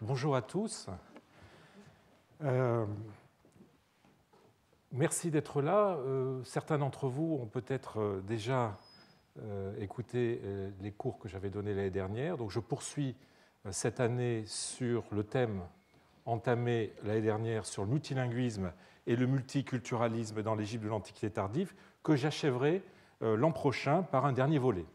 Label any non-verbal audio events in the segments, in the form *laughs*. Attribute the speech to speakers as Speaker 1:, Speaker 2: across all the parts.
Speaker 1: Bonjour à tous. Euh, merci d'être là. Euh, certains d'entre vous ont peut-être euh, déjà écouté les cours que j'avais donnés l'année dernière. Donc je poursuis cette année sur le thème entamé l'année dernière sur le multilinguisme et le multiculturalisme dans l'Égypte de l'Antiquité tardive, que j'achèverai l'an prochain par un dernier volet.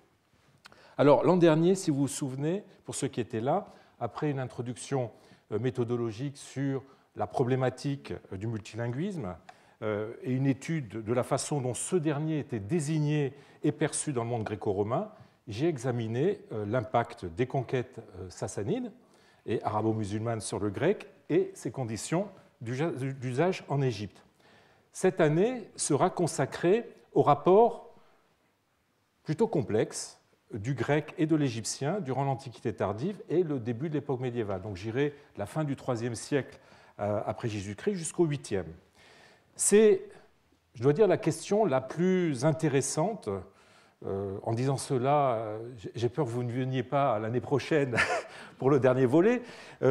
Speaker 1: Alors l'an dernier, si vous vous souvenez, pour ceux qui étaient là, après une introduction euh, méthodologique sur la problématique euh, du multilinguisme euh, et une étude de la façon dont ce dernier était désigné et perçu dans le monde gréco-romain, j'ai examiné l'impact des conquêtes sassanides et arabo-musulmanes sur le grec et ses conditions d'usage en Égypte. Cette année sera consacrée au rapport plutôt complexe du grec et de l'égyptien durant l'Antiquité tardive et le début de l'époque médiévale. Donc j'irai la fin du IIIe siècle euh, après Jésus-Christ jusqu'au 8 C'est, je dois dire, la question la plus intéressante. Euh, en disant cela, euh, j'ai peur que vous ne veniez pas l'année prochaine *laughs* pour le dernier volet.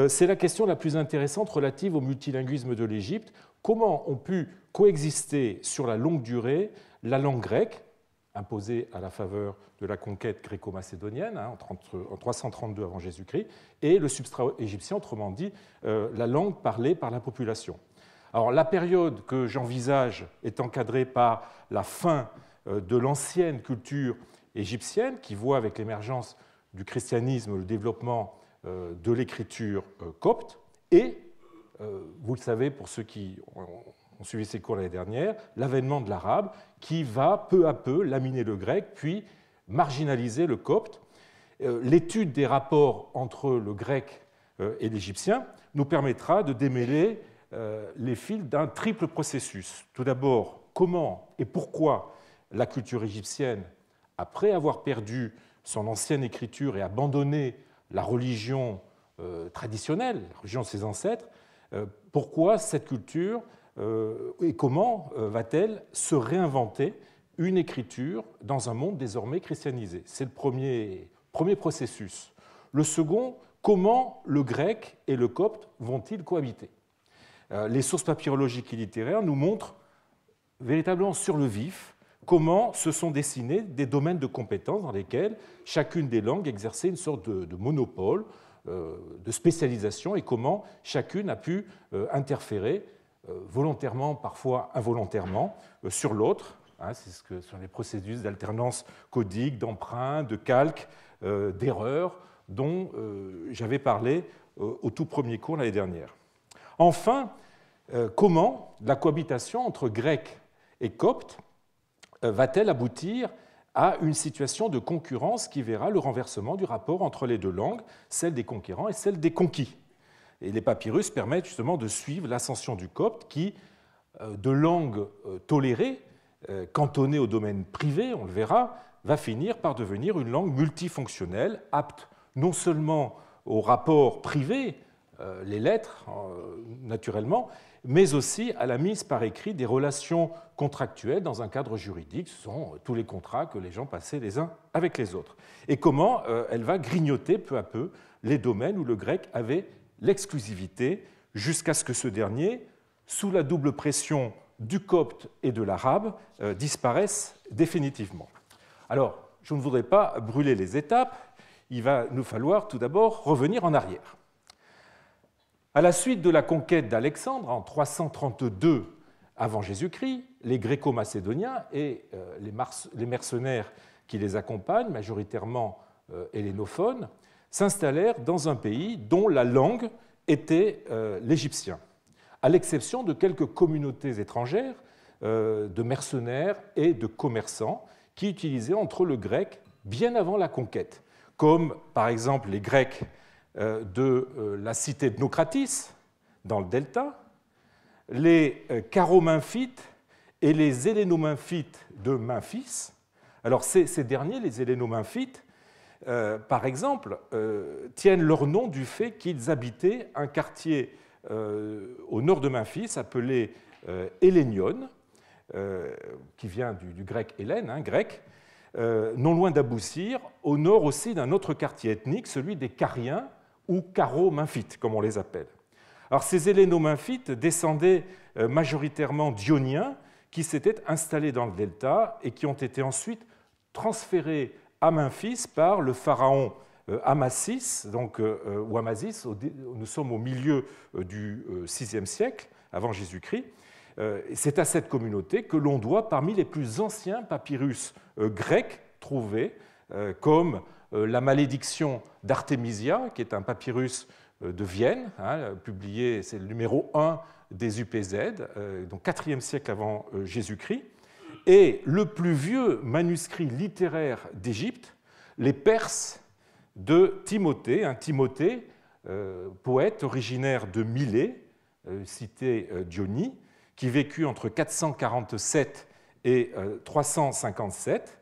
Speaker 1: C'est la question la plus intéressante relative au multilinguisme de l'Égypte. Comment ont pu coexister sur la longue durée la langue grecque, imposé à la faveur de la conquête gréco-macédonienne hein, en, 332 avant Jésus-Christ, et le substrat égyptien, autrement dit, euh, la langue parlée par la population. Alors la période que j'envisage est encadrée par la fin euh, de l'ancienne culture égyptienne, qui voit avec l'émergence du christianisme le développement euh, de l'écriture copte, et, vous le savez pour ceux qui on suivait ces cours l'année dernière, l'avènement de l'arabe qui va peu à peu laminer le grec, puis marginaliser le copte. Euh, l'étude des rapports entre le grec euh, et l'égyptien nous permettra de démêler euh, les fils d'un triple processus. Tout d'abord, comment et pourquoi la culture égyptienne, après avoir perdu son ancienne écriture et abandonné la religion traditionnelle, la religion de ses ancêtres, pourquoi cette culture euh, et comment euh, va-t-elle se réinventer une écriture dans un monde désormais christianisé C'est le premier, processus. Le second, comment le grec et le copte vont-ils cohabiter euh, Les sources papyrologiques et littéraires nous montrent véritablement sur le vif comment se sont dessinés des domaines de compétences dans lesquels chacune des langues exerçait une sorte de, monopole, de spécialisation, et comment chacune a pu interférer euh, volontairement, parfois involontairement, euh, sur l'autre. Hein, c'est ce que sont les procédures d'alternance codique, d'emprunt, de calque, euh, d'erreur, dont j'avais parlé au tout premier cours l'année dernière. Enfin, comment la cohabitation entre grec et copte va-t-elle aboutir à une situation de concurrence qui verra le renversement du rapport entre les deux langues, celle des conquérants et celle des conquis et les papyrus permettent justement de suivre l'ascension du copte qui, euh, de langue euh, tolérée, euh, cantonnée au domaine privé, on le verra, va finir par devenir une langue multifonctionnelle, apte non seulement aux rapports privés, les lettres naturellement, mais aussi à la mise par écrit des relations contractuelles dans un cadre juridique. Ce sont tous les contrats que les gens passaient les uns avec les autres. Et comment elle va grignoter peu à peu les domaines où le grec avait l'exclusivité jusqu'à ce que ce dernier, sous la double pression du copte et de l'arabe, euh, disparaisse définitivement. Alors, je ne voudrais pas brûler les étapes, il va nous falloir tout d'abord revenir en arrière. À la suite de la conquête d'Alexandre en 332 avant Jésus-Christ, les Gréco-Macédoniens et euh, les mercenaires qui les accompagnent, majoritairement hellénophones, euh, s'installèrent dans un pays dont la langue était euh, l'égyptien, à l'exception de quelques communautés étrangères, euh, de mercenaires et de commerçants, qui utilisaient entre le grec bien avant la conquête, comme par exemple les Grecs euh, de la cité de Nocratis, dans le delta, les caromymphites et les hélénomymphites de Memphis. Alors ces, derniers, les hélénomymphites, euh, par exemple, euh, tiennent leur nom du fait qu'ils habitaient un quartier euh, au nord de Memphis appelé Hélénion, qui vient du, grec Hélène, hein, grec, non loin d'Aboussir, au nord aussi d'un autre quartier ethnique, celui des Cariens ou Caro-Memphites, comme on les appelle. Alors ces Héléno-Memphites descendaient majoritairement d'ioniens qui s'étaient installés dans le delta et qui ont été ensuite transférés à Memphis par le pharaon euh, Amasis, donc, euh, euh, ou Amasis, nous sommes au milieu du VIe siècle avant Jésus-Christ. C'est à cette communauté que l'on doit parmi les plus anciens papyrus grecs trouvés, comme la malédiction d'Artemisia, qui est un papyrus de Vienne, hein, publié, c'est le numéro 1 des UPZ, donc 4 siècle avant Jésus-Christ, et le plus vieux manuscrit littéraire d'Égypte, les Perses de Timothée, un Timothée, euh, poète originaire de Milet, euh, cité euh, qui vécut entre 447 et 357,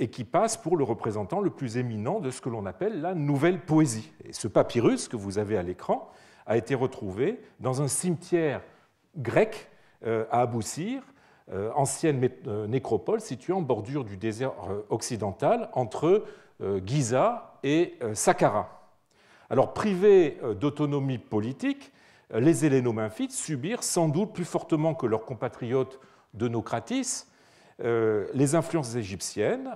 Speaker 1: et qui passe pour le représentant le plus éminent de ce que l'on appelle la nouvelle poésie. ce papyrus que vous avez à l'écran a été retrouvé dans un cimetière grec à Aboussir, euh, ancienne euh, nécropole située en bordure du désert euh, occidental entre Giza et Saqqara. Alors privés d'autonomie politique, les Hélénomemphites subirent sans doute plus fortement que leurs compatriotes de Nocratis les influences égyptiennes,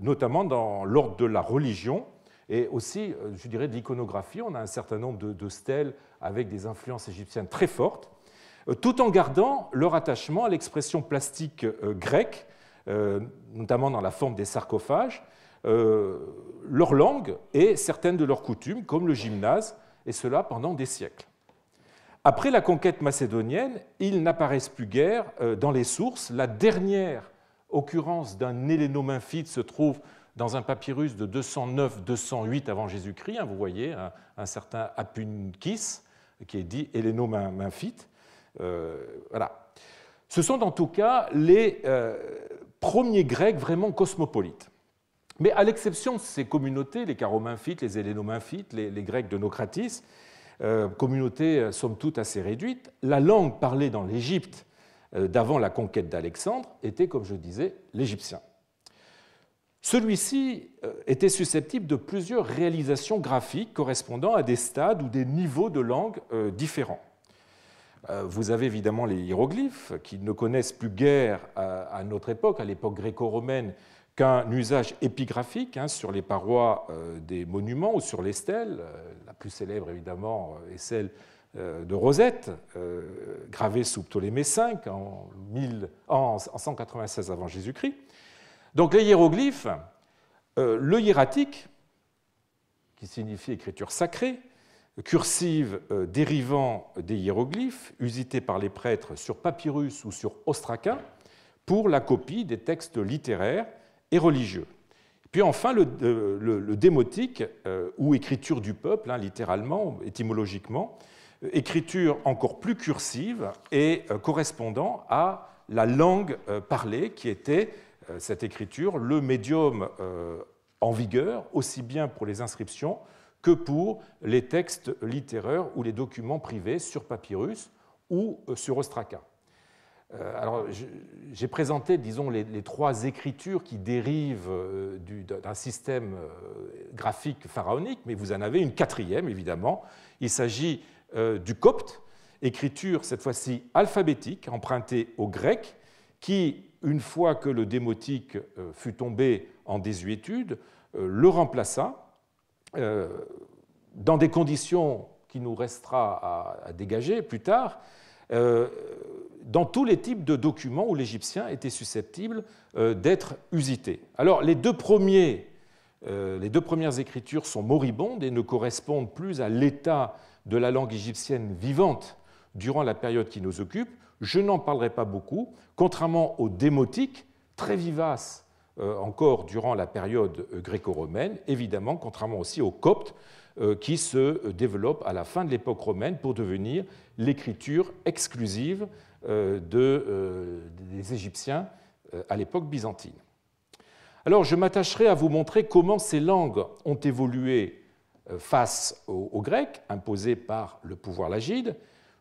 Speaker 1: notamment dans l'ordre de la religion et aussi, je dirais, de l'iconographie. On a un certain nombre de, stèles avec des influences égyptiennes très fortes. Euh, tout en gardant leur attachement à l'expression plastique euh, grecque, euh, notamment dans la forme des sarcophages, leur langue et certaines de leurs coutumes, comme le gymnase, et cela pendant des siècles. Après la conquête macédonienne, ils n'apparaissent plus guère dans les sources. La dernière occurrence d'un hélénomymphite se trouve dans un papyrus de 209-208 avant Jésus-Christ. Hein, vous voyez hein, un, certain Apunkis qui est dit hélénomymphite. Euh, voilà. Ce sont en tout cas les euh, premiers Grecs vraiment cosmopolites. Mais à l'exception de ces communautés, les Caromymphites, les Hélénomymphites, les, Grecs de Nocratis, euh, communautés somme toute assez réduites, la langue parlée dans l'Égypte d'avant la conquête d'Alexandre était, comme je disais, l'égyptien. Celui-ci était susceptible de plusieurs réalisations graphiques correspondant à des stades ou des niveaux de langue différents. Euh, vous avez évidemment les hiéroglyphes qui ne connaissent plus guère euh, à, notre époque, à l'époque gréco-romaine, qu'un usage épigraphique hein, sur les parois euh, des monuments ou sur les stèles. La plus célèbre évidemment est celle de Rosette, gravée sous Ptolémée V en, en 196 avant Jésus-Christ. Donc les hiéroglyphes, le hiératique, qui signifie écriture sacrée, cursive euh, dérivant des hiéroglyphes usités par les prêtres sur papyrus ou sur ostraca pour la copie des textes littéraires et religieux. Puis enfin, le, euh, démotique, euh, ou écriture du peuple, littéralement hein, littéralement, étymologiquement, écriture encore plus cursive et correspondant à la langue parlée qui était cette écriture, le médium en vigueur, aussi bien pour les inscriptions que pour les textes littéraires ou les documents privés sur papyrus ou euh, sur ostraca. Euh, alors, j'ai présenté, disons, les, les, trois écritures qui dérivent euh, d'un système graphique pharaonique, mais vous en avez une quatrième, évidemment. Il s'agit du copte, écriture cette fois-ci alphabétique, empruntée au grec, qui, une fois que le démotique fut tombé en désuétude, le remplaça euh, dans des conditions qui nous restera à, dégager plus tard, euh, dans tous les types de documents où l'Égyptien était susceptible euh, d'être usité. Alors les deux, premiers, les deux premières écritures sont moribondes et ne correspondent plus à l'état de la langue égyptienne vivante durant la période qui nous occupe. Je n'en parlerai pas beaucoup, contrairement aux démotiques, très vivaces euh, encore durant la période euh, gréco-romaine, évidemment, contrairement aussi aux coptes euh, qui se développent à la fin de l'époque romaine pour devenir l'écriture exclusive des Égyptiens à l'époque byzantine. Alors je m'attacherai à vous montrer comment ces langues ont évolué face aux, aux Grecs, imposées par le pouvoir lagide.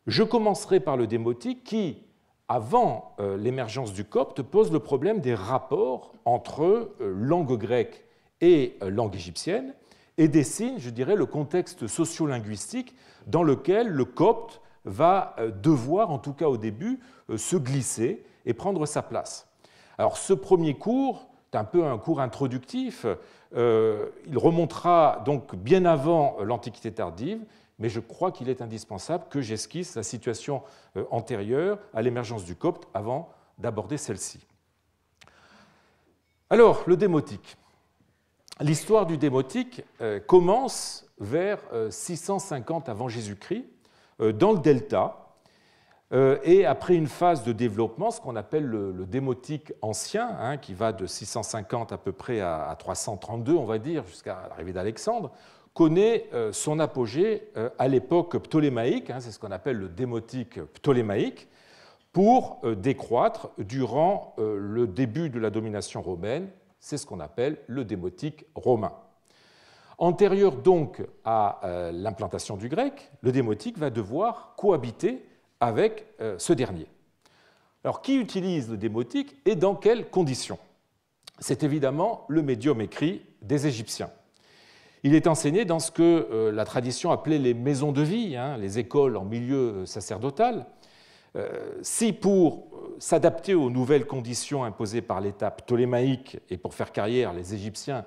Speaker 1: Je commencerai par le démotique qui, avant euh, l'émergence du copte, pose le problème des rapports entre euh, langue grecque et euh, langue égyptienne et dessine, je dirais, le contexte sociolinguistique dans lequel le copte va devoir, en tout cas au début, se glisser et prendre sa place. Alors ce premier cours est un peu un cours introductif. il remontera donc bien avant l'Antiquité tardive mais je crois qu'il est indispensable que j'esquisse la situation euh, antérieure à l'émergence du copte avant d'aborder celle-ci. Alors, le démotique. L'histoire du démotique euh, commence vers 650 euh, avant Jésus-Christ, dans le delta, et après une phase de développement, ce qu'on appelle le, démotique ancien, hein, qui va de 650 à peu près à 332, on va dire, jusqu'à l'arrivée d'Alexandre, connaît euh, son apogée euh, à l'époque ptolémaïque, hein, c'est ce qu'on appelle le démotique ptolémaïque, pour euh, décroître durant le début de la domination romaine, c'est ce qu'on appelle le démotique romain. Antérieur donc à l'implantation du grec, le démotique va devoir cohabiter avec ce dernier. Alors qui utilise le démotique et dans quelles conditions C'est évidemment le médium écrit des Égyptiens. Il est enseigné dans ce que euh, la tradition appelait les maisons de vie, hein, les écoles en milieu euh, sacerdotal. Euh, si pour s'adapter aux nouvelles conditions imposées par l'État ptolémaïque et pour faire carrière, les Égyptiens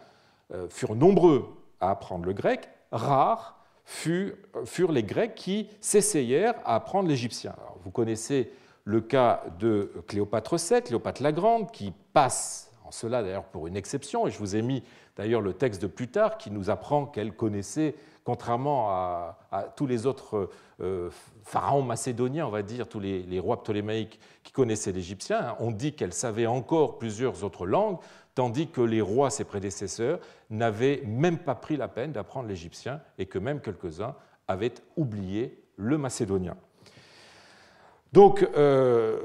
Speaker 1: furent nombreux à apprendre le grec, rares furent les Grecs qui s'essayèrent à apprendre l'égyptien. Vous connaissez le cas de Cléopâtre VII, Cléopâtre la Grande, qui passe en cela d'ailleurs pour une exception, et je vous ai mis D'ailleurs, le texte de Plutarque, qui nous apprend qu'elle connaissait, contrairement à, tous les autres euh, pharaons macédoniens, on va dire, tous les, rois ptolémaïques qui connaissaient l'égyptien, hein, on dit qu'elle savait encore plusieurs autres langues, tandis que les rois, ses prédécesseurs, n'avaient même pas pris la peine d'apprendre l'égyptien et que même quelques-uns avaient oublié le macédonien. Donc, euh,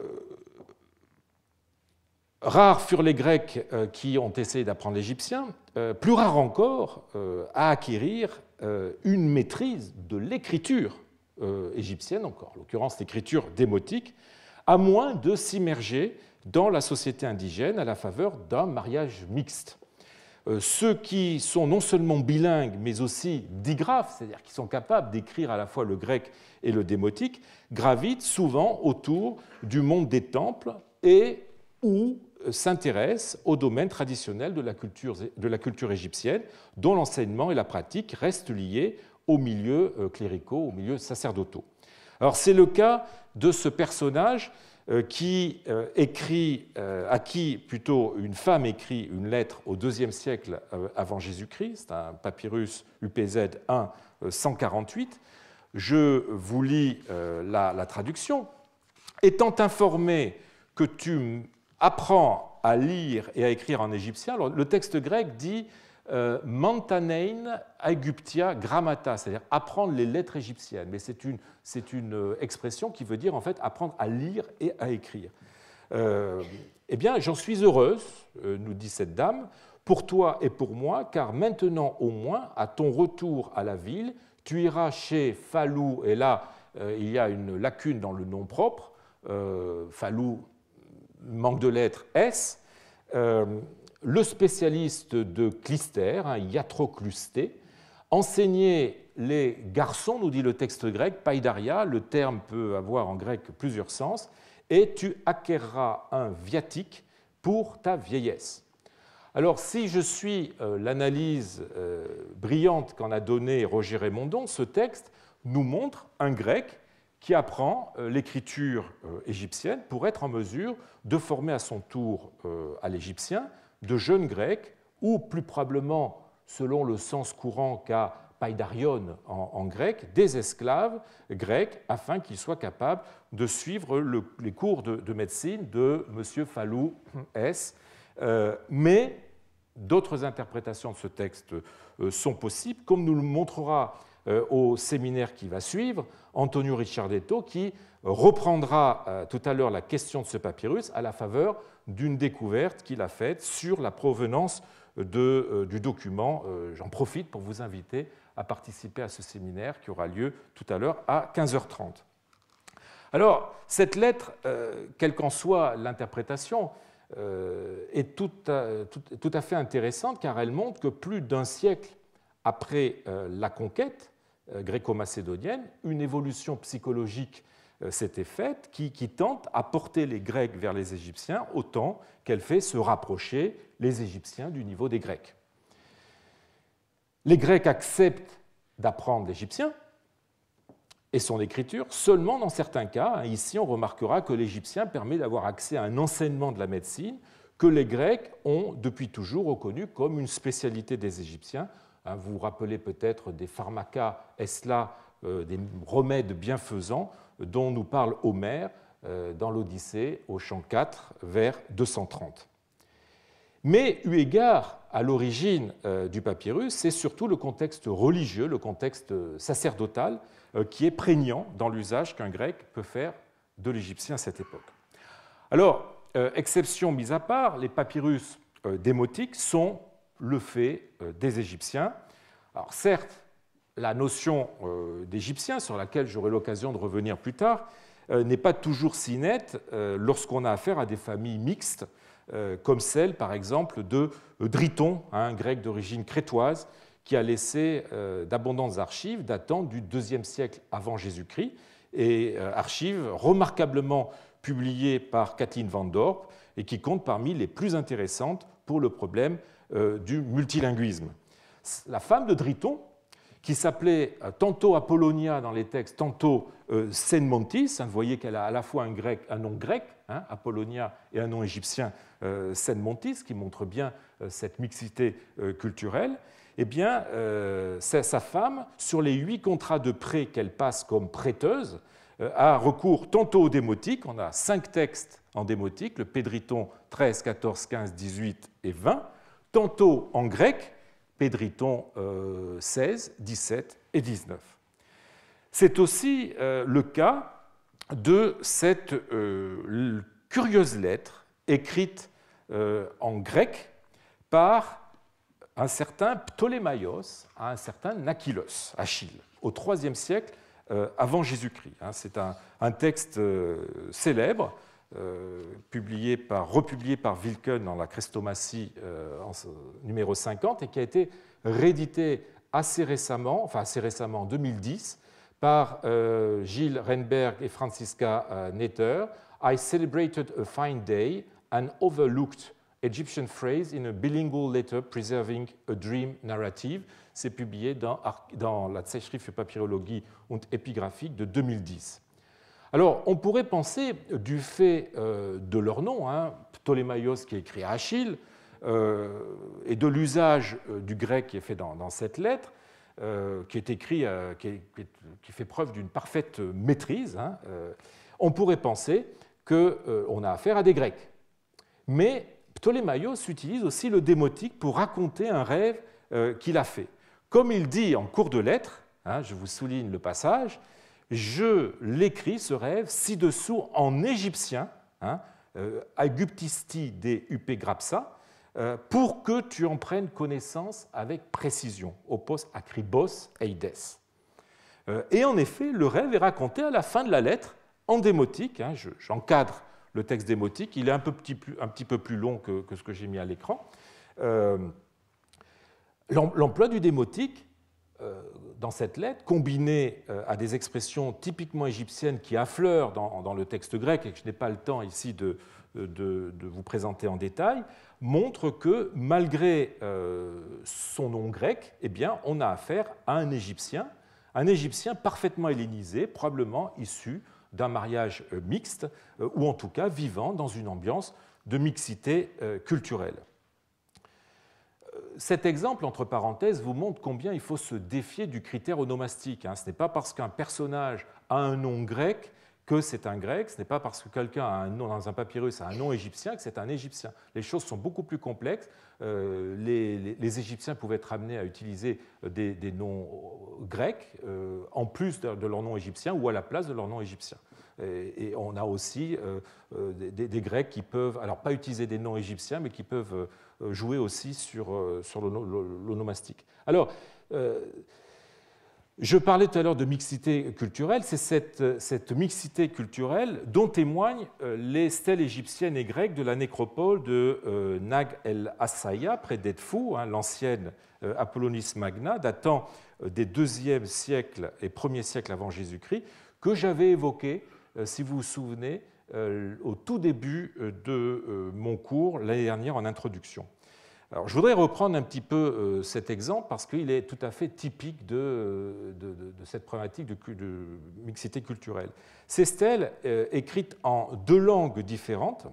Speaker 1: Rares furent les Grecs euh, qui ont essayé d'apprendre l'égyptien, euh, plus rares encore euh, à acquérir une maîtrise de l'écriture égyptienne, encore en l'occurrence l'écriture démotique, à moins de s'immerger dans la société indigène à la faveur d'un mariage mixte. Ceux qui sont non seulement bilingues, mais aussi digraphes, c'est-à-dire qui sont capables d'écrire à la fois le grec et le démotique, gravitent souvent autour du monde des temples et ou euh, s'intéresse au domaine traditionnel de la culture, de la culture égyptienne, dont l'enseignement et la pratique restent liés aux milieux euh, cléricaux, aux milieux sacerdotaux. Alors c'est le cas de ce personnage euh, qui écrit, à qui plutôt une femme écrit une lettre au IIe siècle avant Jésus-Christ, un papyrus UPZ 1 148. Je vous lis la, la traduction. Étant informé que tu apprends à lire et à écrire en égyptien, le texte grec dit euh, Mantanein aegyptia grammata, c'est-à-dire apprendre les lettres égyptiennes. Mais c'est une, c'est une euh, expression qui veut dire en fait apprendre à lire et à écrire. Euh, eh bien, j'en suis heureuse, nous dit cette dame, pour toi et pour moi, car maintenant au moins, à ton retour à la ville, tu iras chez Falou, et là, il y a une lacune dans le nom propre, Falou manque de lettres S, euh, le spécialiste de Clister, hein, Iatroclusté, enseignait les garçons, nous dit le texte grec, paidaria, le terme peut avoir en grec plusieurs sens, et tu acquerras un viatique pour ta vieillesse. Alors si je suis euh, l'analyse euh, brillante qu'en a donnée Roger Raymondon, ce texte nous montre un grec qui apprend euh, l'écriture euh, égyptienne pour être en mesure de former à son tour euh, à l'Égyptien de jeunes Grecs, ou plus probablement, selon le sens courant qu'a paidarion en, grec, des esclaves grecs, afin qu'ils soient capables de suivre les cours de, médecine de M. Fallou S. mais d'autres interprétations de ce texte sont possibles, comme nous le montrera euh, au séminaire qui va suivre, Antonio Ricciardetto, qui euh, reprendra euh, tout à l'heure la question de ce papyrus à la faveur d'une découverte qu'il a faite sur la provenance du document. J'en profite pour vous inviter à participer à ce séminaire qui aura lieu tout à l'heure à 15h30. Alors, cette lettre, quelle qu'en soit l'interprétation, est tout tout à fait intéressante car elle montre que plus d'un siècle après la conquête, euh, gréco-macédonienne, une évolution psychologique euh, s'était faite qui, tente à porter les Grecs vers les Égyptiens autant qu'elle fait se rapprocher les Égyptiens du niveau des Grecs. Les Grecs acceptent d'apprendre l'Égyptien et son écriture seulement dans certains cas. Hein, ici, on remarquera que l'Égyptien permet d'avoir accès à un enseignement de la médecine que les Grecs ont depuis toujours reconnu comme une spécialité des Égyptiens vous vous rappelez peut-être des pharmacas là euh, des remèdes bienfaisants dont nous parle Homère euh, dans l'Odyssée au champ 4 vers 230. Mais eu égard à l'origine euh, du papyrus, c'est surtout le contexte religieux, le contexte sacerdotal qui est prégnant dans l'usage qu'un grec peut faire de l'égyptien à cette époque. Alors, exception mise à part, les papyrus démotiques sont le fait euh, des Égyptiens. Alors certes, la notion euh, d'Égyptien, sur laquelle j'aurai l'occasion de revenir plus tard, euh, n'est pas toujours si nette lorsqu'on a affaire à des familles mixtes, comme celle par exemple de Driton, un hein, grec d'origine crétoise, qui a laissé d'abondantes archives datant du IIe siècle avant Jésus-Christ, et archives remarquablement publiées par Kathleen Van Dorp, et qui compte parmi les plus intéressantes pour le problème euh, du multilinguisme. La femme de Driton, qui s'appelait euh, tantôt Apollonia dans les textes, tantôt euh, Senmontis. Hein, vous voyez qu'elle a à la fois un, grec, un nom grec, hein, Apollonia, et un nom égyptien, Senmontis, qui montre bien cette mixité culturelle. Eh bien, c'est sa femme, sur les huit contrats de prêt qu'elle passe comme prêteuse, euh, a recours tantôt aux démotiques, on a cinq textes en démotique, le Pédriton 13, 14, 15, 18 et 20, tantôt en grec, Pédriton 16, 17 et 19. C'est aussi euh, le cas de cette euh, curieuse lettre écrite en grec par un certain Ptolémaios à un certain Naquilos, Achille, au IIIe siècle euh, avant Jésus-Christ. Hein. C'est un, texte euh, célèbre, euh, publié par, republié par Wilken dans la en numéro 50 et qui a été réédité assez récemment, enfin assez récemment en 2010, par Gilles Renberg et Franziska Netter, I celebrated a fine day an overlooked Egyptian phrase in a bilingual letter preserving a dream narrative. C'est publié dans, la Zeitschrift für Papyrologie und épigraphique de 2010. Alors, on pourrait penser, euh, du fait euh, de leur nom, hein, Ptolémaios qui est écrit à Achille, euh, et de l'usage du grec qui est fait dans, cette lettre, qui est écrit, qui, fait preuve d'une parfaite maîtrise, hein, on pourrait penser qu'on a affaire à des Grecs. Mais Ptolémaios utilise aussi le démotique pour raconter un rêve qu'il a fait. Comme il dit en cours de lettres, hein, je vous souligne le passage, je l'écris, ce rêve, ci-dessous en égyptien, hein, euh, aguptisti de upegrapsa, euh, « pour que tu en prennes connaissance avec précision, opos acribos eides. Euh, et en effet, le rêve est raconté à la fin de la lettre, en démotique, hein, j'encadre le texte démotique, il est un, peu petit, un petit peu plus long que, que ce que j'ai mis à l'écran. L'emploi du démotique euh, dans cette lettre, combiné euh, à des expressions typiquement égyptiennes qui affleurent dans, le texte grec et que je n'ai pas le temps ici de, euh, vous présenter en détail, montre que malgré son nom grec, eh on a affaire à un Égyptien, un Égyptien parfaitement hellénisé, probablement issu d'un mariage mixte, ou en tout cas vivant dans une ambiance de mixité culturelle cet exemple, entre parenthèses, vous montre combien il faut se défier du critère onomastique. Hein. Ce n'est pas parce qu'un personnage a un nom grec que c'est un grec, ce n'est pas parce que quelqu'un a un nom dans un papyrus, a un nom égyptien, que c'est un égyptien. Les choses sont beaucoup plus complexes. Euh, les, Égyptiens pouvaient être amenés à utiliser euh, des, noms euh, grecs en plus de, leur nom égyptien ou à la place de leur nom égyptien. Et, on a aussi des, des, Grecs qui peuvent, alors pas utiliser des noms égyptiens, mais qui peuvent jouer aussi sur, sur l'onomastique. Alors, je parlais tout à l'heure de mixité culturelle, c'est cette, mixité culturelle dont témoignent euh, les stèles égyptiennes et grecques de la nécropole de euh, Nag el Assaya, près d'Edfou, hein, l'ancienne euh, Apollonis Magna, datant des 2 siècle et 1er siècle avant Jésus-Christ, que j'avais évoqué, si vous vous souvenez, au tout début de mon cours l'année dernière en introduction je voudrais reprendre un petit peu euh, cet exemple parce qu'il est tout à fait typique de, euh, de cette problématique de, mixité culturelle. Ces stèles, euh, écrites en deux langues différentes,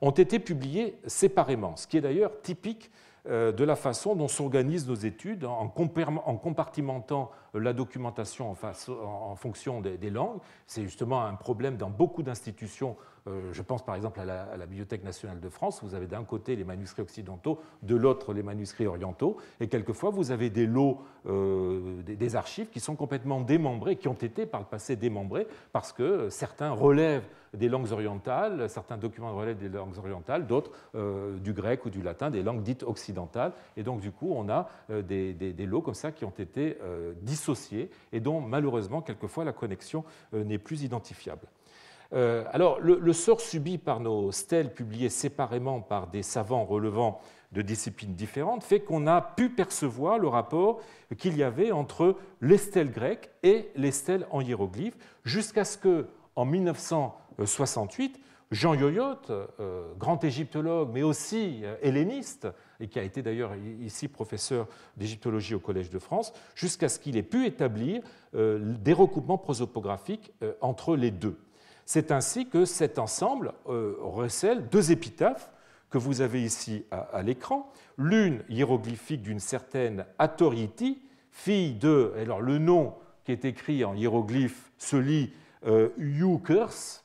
Speaker 1: ont été publiées séparément, ce qui est d'ailleurs typique de la façon dont s'organisent nos études en compartimentant la documentation en, fonction des, langues. C'est justement un problème dans beaucoup d'institutions. Euh, je pense par exemple à la, Bibliothèque nationale de France. Vous avez d'un côté les manuscrits occidentaux, de l'autre les manuscrits orientaux. Et quelquefois, vous avez des lots, euh, des, archives qui sont complètement démembrés, qui ont été par le passé démembrés, parce que certains relèvent des langues orientales, certains documents relèvent des langues orientales, d'autres euh, du grec ou du latin, des langues dites occidentales. Et donc, du coup, on a des, lots comme ça qui ont été euh, et dont malheureusement quelquefois la connexion euh, n'est plus identifiable. Euh, alors le, sort subi par nos stèles publiées séparément par des savants relevant de disciplines différentes fait qu'on a pu percevoir le rapport qu'il y avait entre les stèles grecques et les stèles en hiéroglyphes jusqu'à ce que en 1968 Jean Yoyot, euh, grand égyptologue, mais aussi euh, helléniste, et qui a été d'ailleurs ici professeur d'égyptologie au Collège de France, jusqu'à ce qu'il ait pu établir euh, des recoupements prosopographiques entre les deux. C'est ainsi que cet ensemble recèle deux épitaphes que vous avez ici à, l'écran, l'une hiéroglyphique d'une certaine Atoriti, fille de, alors le nom qui est écrit en hiéroglyphe se lit Yukers,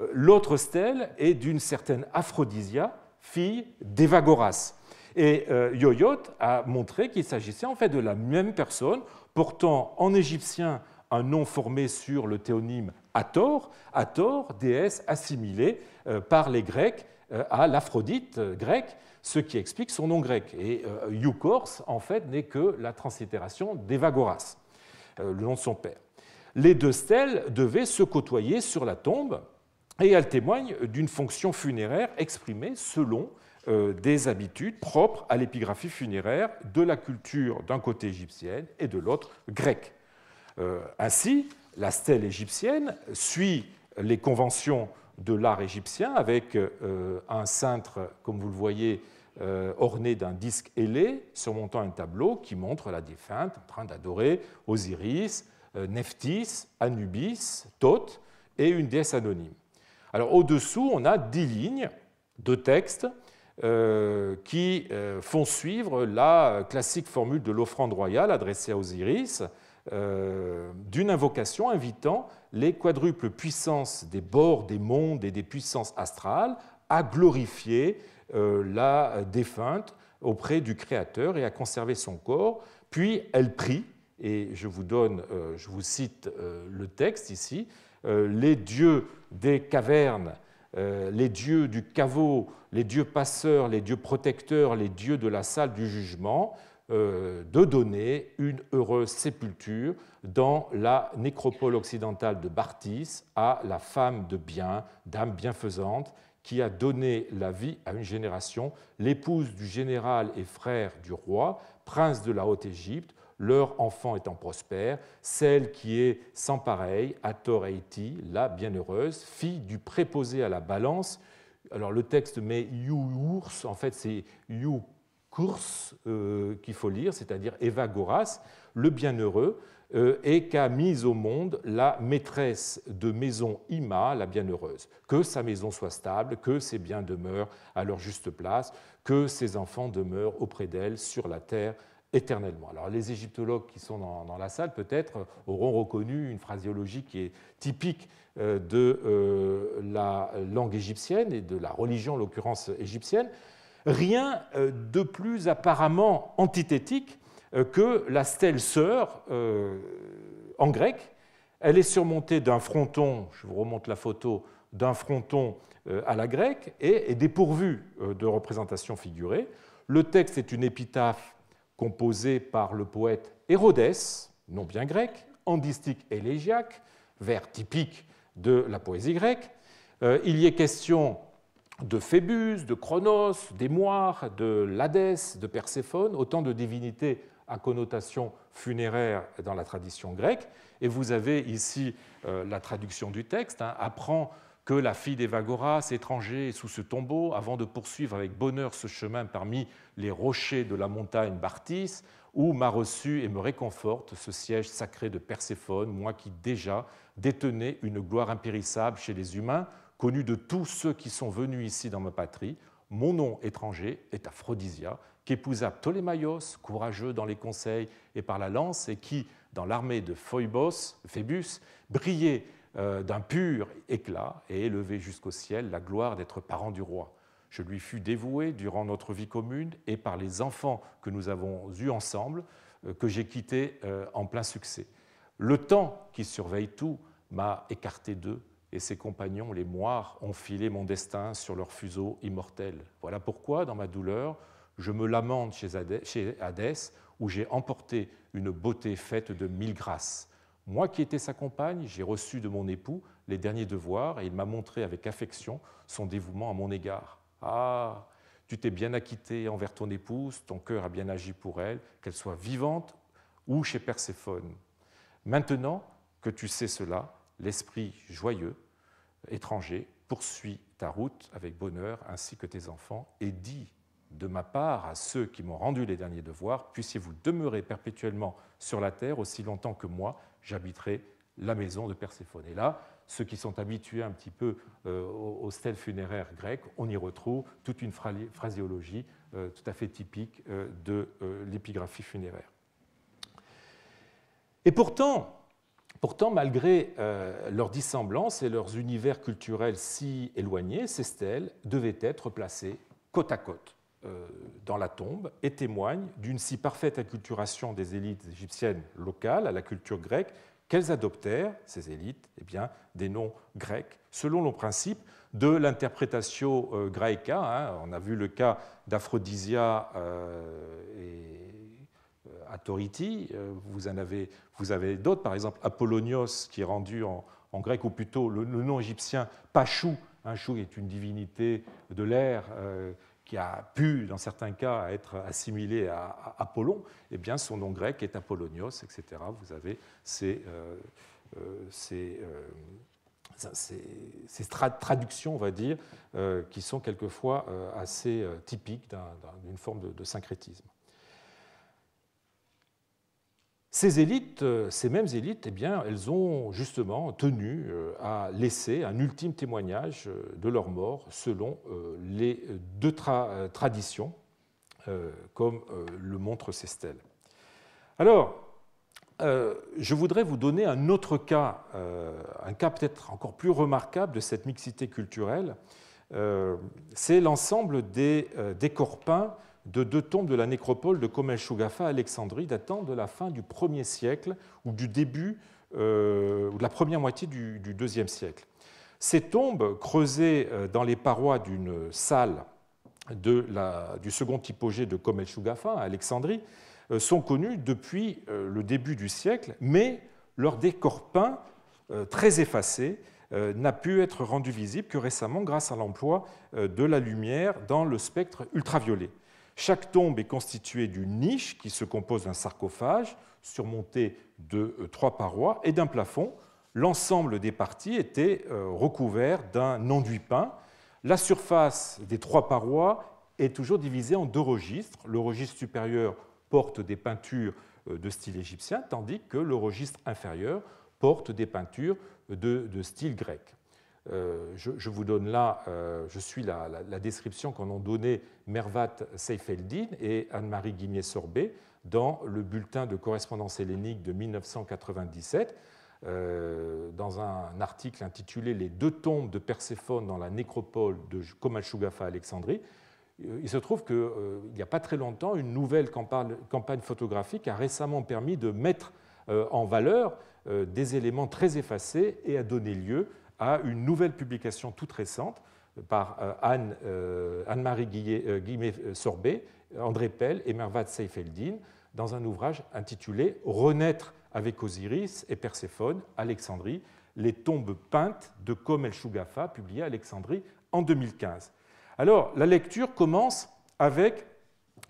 Speaker 1: euh, l'autre stèle est d'une certaine Aphrodisia, fille d'Evagoras. Et euh, yo a montré qu'il s'agissait en fait de la même personne, portant en égyptien un nom formé sur le théonyme Hathor, Hathor, déesse assimilée euh, par les Grecs à l'Aphrodite grecque, ce qui explique son nom grec. Et Eucorse, en fait, n'est que la translittération d'Evagoras, le nom de son père. Les deux stèles devaient se côtoyer sur la tombe, et elle témoigne d'une fonction funéraire exprimée selon euh, des habitudes propres à l'épigraphie funéraire de la culture d'un côté égyptienne et de l'autre grecque. Euh, ainsi, la stèle égyptienne suit les conventions de l'art égyptien avec euh, un cintre, comme vous le voyez, orné d'un disque ailé surmontant un tableau qui montre la défunte en train d'adorer Osiris, Nephthys, Anubis, Thoth et une déesse anonyme. Alors au-dessous, on a dix lignes de texte euh, qui euh, font suivre la classique formule de l'offrande royale adressée à Osiris, euh, d'une invocation invitant les quadruples puissances des bords des mondes et des puissances astrales à glorifier la défunte auprès du Créateur et à conserver son corps. Puis elle prie, et je vous donne, je vous cite le texte ici, euh, les dieux des cavernes, euh, les dieux du caveau, les dieux passeurs, les dieux protecteurs, les dieux de la salle du jugement, euh, de donner une heureuse sépulture dans la nécropole occidentale de Bartis à la femme de bien, dame bienfaisante, qui a donné la vie à une génération, l'épouse du général et frère du roi, prince de la Haute-Égypte, leur enfant étant prospère, celle qui est sans pareil, à Torahiti, la bienheureuse, fille du préposé à la balance. Alors le texte met Youours, en fait c'est you euh, qu'il faut lire, c'est-à-dire Evagoras, le bienheureux, euh, et qu'a mise au monde la maîtresse de maison Ima, la bienheureuse. Que sa maison soit stable, que ses biens demeurent à leur juste place, que ses enfants demeurent auprès d'elle sur la terre éternellement. Alors les égyptologues qui sont dans, la salle peut-être euh, auront reconnu une phraseologie qui est typique euh, de euh, la langue égyptienne et de la religion en l'occurrence égyptienne. Rien de plus apparemment antithétique que la stèle sœur en grec. Elle est surmontée d'un fronton, je vous remonte la photo, d'un fronton à la grecque et est dépourvue de représentation figurée. Le texte est une épitaphe composé par le poète Hérodès, nom bien grec, andistique élégiaque, vers typique de la poésie grecque. Euh, il y est question de Phébus, de Cronos, d'Émoire, de l'Hadès, de Perséphone, autant de divinités à connotation funéraire dans la tradition grecque. Et vous avez ici euh, la traduction du texte, hein, que la fille d'Evagoras, étranger sous ce tombeau, avant de poursuivre avec bonheur ce chemin parmi les rochers de la montagne Bartis, où m'a reçu et me réconforte ce siège sacré de Perséphone, moi qui déjà détenais une gloire impérissable chez les humains, connue de tous ceux qui sont venus ici dans ma patrie. Mon nom étranger est Aphrodisia, qu'épousa Ptolémaios, courageux dans les conseils et par la lance, et qui, dans l'armée de Phoebus, Phébus, brillait euh, d'un pur éclat et élevé jusqu'au ciel la gloire d'être parent du roi. Je lui fus dévoué durant notre vie commune et par les enfants que nous avons eus ensemble, euh, que j'ai quittés euh, en plein succès. Le temps qui surveille tout m'a écarté d'eux et ses compagnons, les moires, ont filé mon destin sur leur fuseau immortel. Voilà pourquoi, dans ma douleur, je me lamente chez Hadès, où j'ai emporté une beauté faite de mille grâces. Moi qui étais sa compagne, j'ai reçu de mon époux les derniers devoirs et il m'a montré avec affection son dévouement à mon égard. Ah, tu t'es bien acquitté envers ton épouse, ton cœur a bien agi pour elle, qu'elle soit vivante ou chez Perséphone. Maintenant que tu sais cela, l'esprit joyeux, étranger, poursuit ta route avec bonheur ainsi que tes enfants et dis de ma part à ceux qui m'ont rendu les derniers devoirs, puissiez-vous demeurer perpétuellement sur la terre aussi longtemps que moi, j'habiterai la maison de Perséphone. Et là, ceux qui sont habitués un petit peu euh, aux, stèles funéraires grecques, on y retrouve toute une phraséologie euh, tout à fait typique euh, de l'épigraphie funéraire. Et pourtant, pourtant malgré leur dissemblance et leurs univers culturels si éloignés, ces stèles devaient être placées côte à côte. Euh, dans la tombe et témoigne d'une si parfaite acculturation des élites égyptiennes locales à la culture grecque qu'elles adoptèrent, ces élites, eh bien, des noms grecs, selon le principe de l'interprétation euh, graeca. Hein. On a vu le cas d'Aphrodisia euh, et euh, vous, en avez, vous avez d'autres, par exemple Apollonios, qui est rendu en, grec, ou plutôt le, nom égyptien Pachou. un hein. Chou est une divinité de l'air qui a pu, dans certains cas, être assimilé à, Apollon, eh bien, son nom grec est Apollonios, etc. Vous avez ces, euh, euh, euh, traductions, on va dire, qui sont quelquefois assez typiques d'une forme de syncrétisme. Ces élites, euh, ces mêmes élites, eh bien, elles ont justement tenu euh, à laisser un ultime témoignage euh, de leur mort selon les deux traditions, comme le montre Sestel. Alors, je voudrais vous donner un autre cas, un cas peut-être encore plus remarquable de cette mixité culturelle. C'est l'ensemble des, des corpins de deux tombes de la nécropole de Komel Shugafa à Alexandrie, datant de la fin du 1er siècle ou du début euh, ou de la première moitié du, 2e siècle. Ces tombes, creusées euh, dans les parois d'une salle du second hypogée de Komel Shugafa à Alexandrie, euh, sont connues depuis le début du siècle, mais leur décor peint, très effacé, n'a pu être rendu visible que récemment grâce à l'emploi de la lumière dans le spectre ultraviolet. Chaque tombe est constituée d'une niche qui se compose d'un sarcophage surmonté de euh, trois parois et d'un plafond. L'ensemble des parties était euh, recouvert d'un enduit peint. La surface des trois parois est toujours divisée en deux registres. Le registre supérieur porte des peintures euh, de style égyptien, tandis que le registre inférieur porte des peintures de, style grec. Euh, je, vous donne là, euh, je suis la, description qu'en ont donnée Mervat Seifeldin et Anne-Marie Guimier-Sorbet dans le bulletin de correspondance hellénique de 1997, euh, dans un article intitulé Les deux tombes de Perséphone dans la nécropole de Komachougafa Alexandrie. Il se trouve qu'il n'y a pas très longtemps, une nouvelle campagne, campagne photographique a récemment permis de mettre en valeur des éléments très effacés et a donné lieu à une nouvelle publication toute récente euh, par euh, Anne, euh, marie Guillemets-Sorbet, André Pell et Mervat Seifeldin dans un ouvrage intitulé Renaître avec Osiris et Perséphone, Alexandrie, les tombes peintes de Kom el Shugafa, publié à Alexandrie en 2015. Alors, la lecture commence avec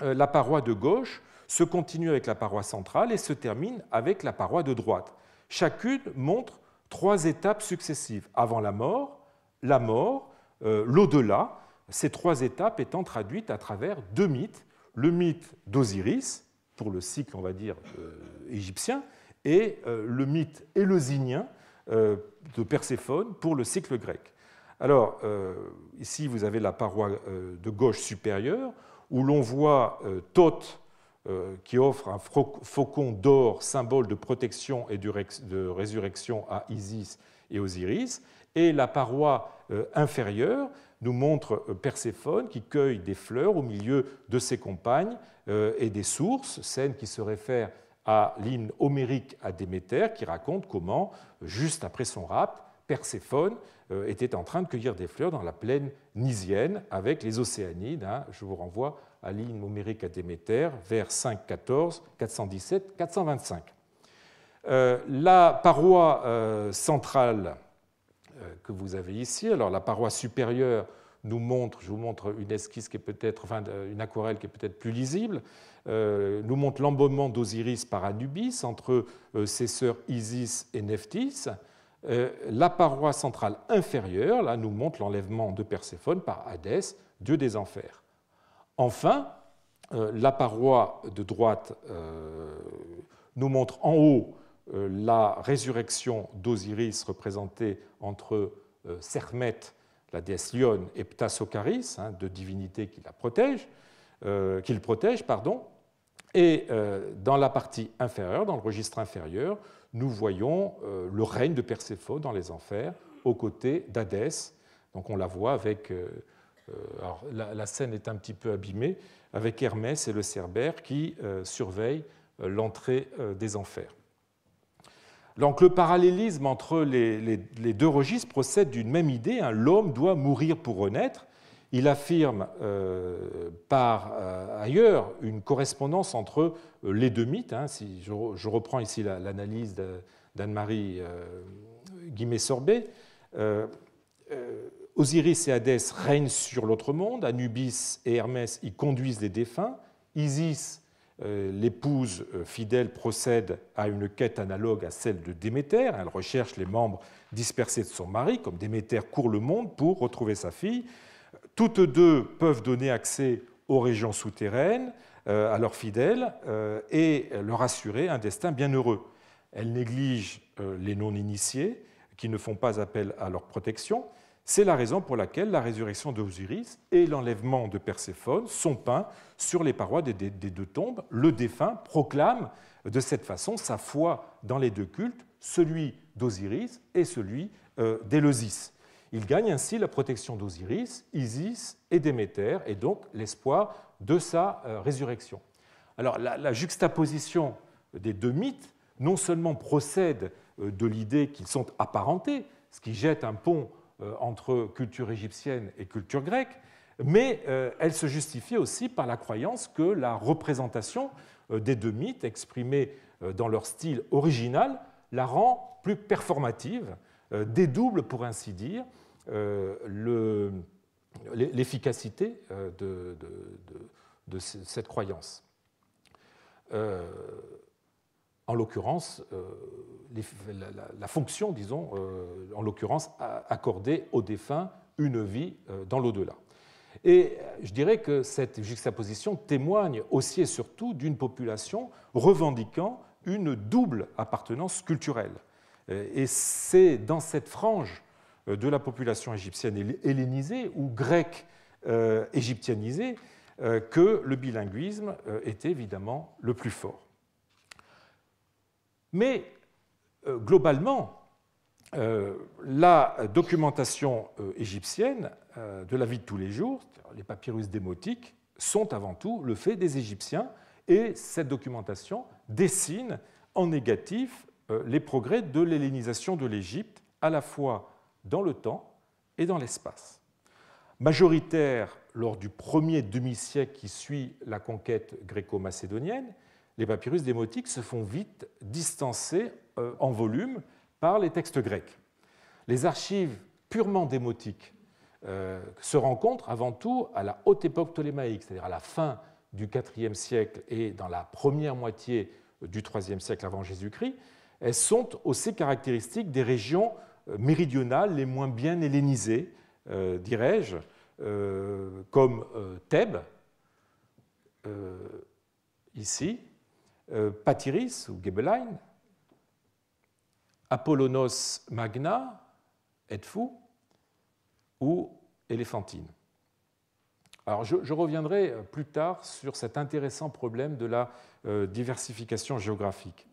Speaker 1: la paroi de gauche, se continue avec la paroi centrale et se termine avec la paroi de droite. Chacune montre trois étapes successives. Avant la mort, la mort, euh, l'au-delà, ces trois étapes étant traduites à travers deux mythes. Le mythe d'Osiris, pour le cycle, on va dire, euh, égyptien, et euh, le mythe éleusinien de Perséphone pour le cycle grec. Alors, ici, vous avez la paroi de gauche supérieure, où l'on voit Thoth euh, qui offre un faucon d'or, symbole de protection et de résurrection à Isis et Osiris. Et la paroi euh, inférieure nous montre euh, Perséphone qui cueille des fleurs au milieu de ses compagnes et des sources, scène qui se réfère à l'hymne homérique à Déméter qui raconte comment, juste après son rapt, Perséphone était en train de cueillir des fleurs dans la plaine nisienne avec les Océanides. Hein. Je vous renvoie à l'île Homérique à Déméter, vers 514, 417, 425. la paroi euh, centrale euh, que vous avez ici, alors la paroi supérieure nous montre, je vous montre une esquisse qui est peut-être, euh, une aquarelle qui est peut-être plus lisible, nous montre l'embaumement d'Osiris par Anubis entre ses sœurs Isis et Nephthys. la paroi centrale inférieure, là, nous montre l'enlèvement de Perséphone par Hadès, dieu des enfers. Enfin, euh, la paroi de droite euh, nous montre en haut euh, la résurrection d'Osiris représentée entre Sermet, la déesse lionne, et Ptassocaris, hein, deux divinités qui la protègent, le pardon. Et dans la partie inférieure, dans le registre inférieur, nous voyons le règne de Perséphone dans les enfers, aux côtés d'Hadès. Donc on la voit avec euh, la, scène est un petit peu abîmée, avec Hermès et le Cerbère qui euh, surveillent euh, l'entrée des enfers. Donc le parallélisme entre les, deux registres procède d'une même idée, hein, l'homme doit mourir pour renaître. Il affirme par ailleurs une correspondance entre les deux mythes. Hein, je, reprends ici l'analyse d'Anne-Marie Guimet-Sorbet. Osiris et Hadès règnent sur l'autre monde, Anubis et Hermès y conduisent les défunts, Isis, euh, l'épouse euh, fidèle, procède à une quête analogue à celle de Déméter, elle recherche les membres dispersés de son mari, comme Déméter court le monde pour retrouver sa fille. Toutes deux peuvent donner accès aux régions souterraines, euh, à leurs fidèles, et leur assurer un destin bienheureux. Elles négligent les non-initiés, qui ne font pas appel à leur protection, c'est la raison pour laquelle la résurrection d'Osiris et l'enlèvement de Perséphone sont peints sur les parois des deux tombes. Le défunt proclame de cette façon sa foi dans les deux cultes, celui d'Osiris et celui euh, d'Éleusis. Il gagne ainsi la protection d'Osiris, Isis et Déméter, et donc l'espoir de sa euh, résurrection. Alors la, juxtaposition des deux mythes non seulement procède euh, de l'idée qu'ils sont apparentés, ce qui jette un pont euh, entre culture égyptienne et culture grecque, mais euh, elle se justifie aussi par la croyance que la représentation euh, des deux mythes exprimés dans leur style original la rend plus performative, dédouble pour ainsi dire l'efficacité de, cette croyance en l'occurrence, euh, la, fonction, disons, euh, en l'occurrence, accordée aux défunts une vie euh, dans l'au-delà. Et je dirais que cette juxtaposition témoigne aussi et surtout d'une population revendiquant une double appartenance culturelle. Et c'est dans cette frange de la population égyptienne hellénisée ou grecque égyptianisée que le bilinguisme est évidemment le plus fort. Mais euh, globalement, euh, la documentation euh, égyptienne de la vie de tous les jours, les papyrus démotiques, sont avant tout le fait des Égyptiens, et cette documentation dessine en négatif les progrès de l'hellénisation de l'Égypte, à la fois dans le temps et dans l'espace. Majoritaire lors du premier demi-siècle qui suit la conquête gréco-macédonienne, les papyrus démotiques se font vite distancer euh, en volume par les textes grecs. Les archives purement démotiques euh, se rencontrent avant tout à la haute époque ptolémaïque, c'est-à-dire à la fin du IVe siècle et dans la première moitié du IIIe siècle avant Jésus-Christ. Elles sont aussi caractéristiques des régions euh, méridionales les moins bien hellénisées, dirais-je, comme Thèbes, ici, euh, Patyris ou Gebeline, Apollonos magna, Edfou, ou Éléphantine. Alors je, reviendrai euh, plus tard sur cet intéressant problème de la euh, diversification géographique.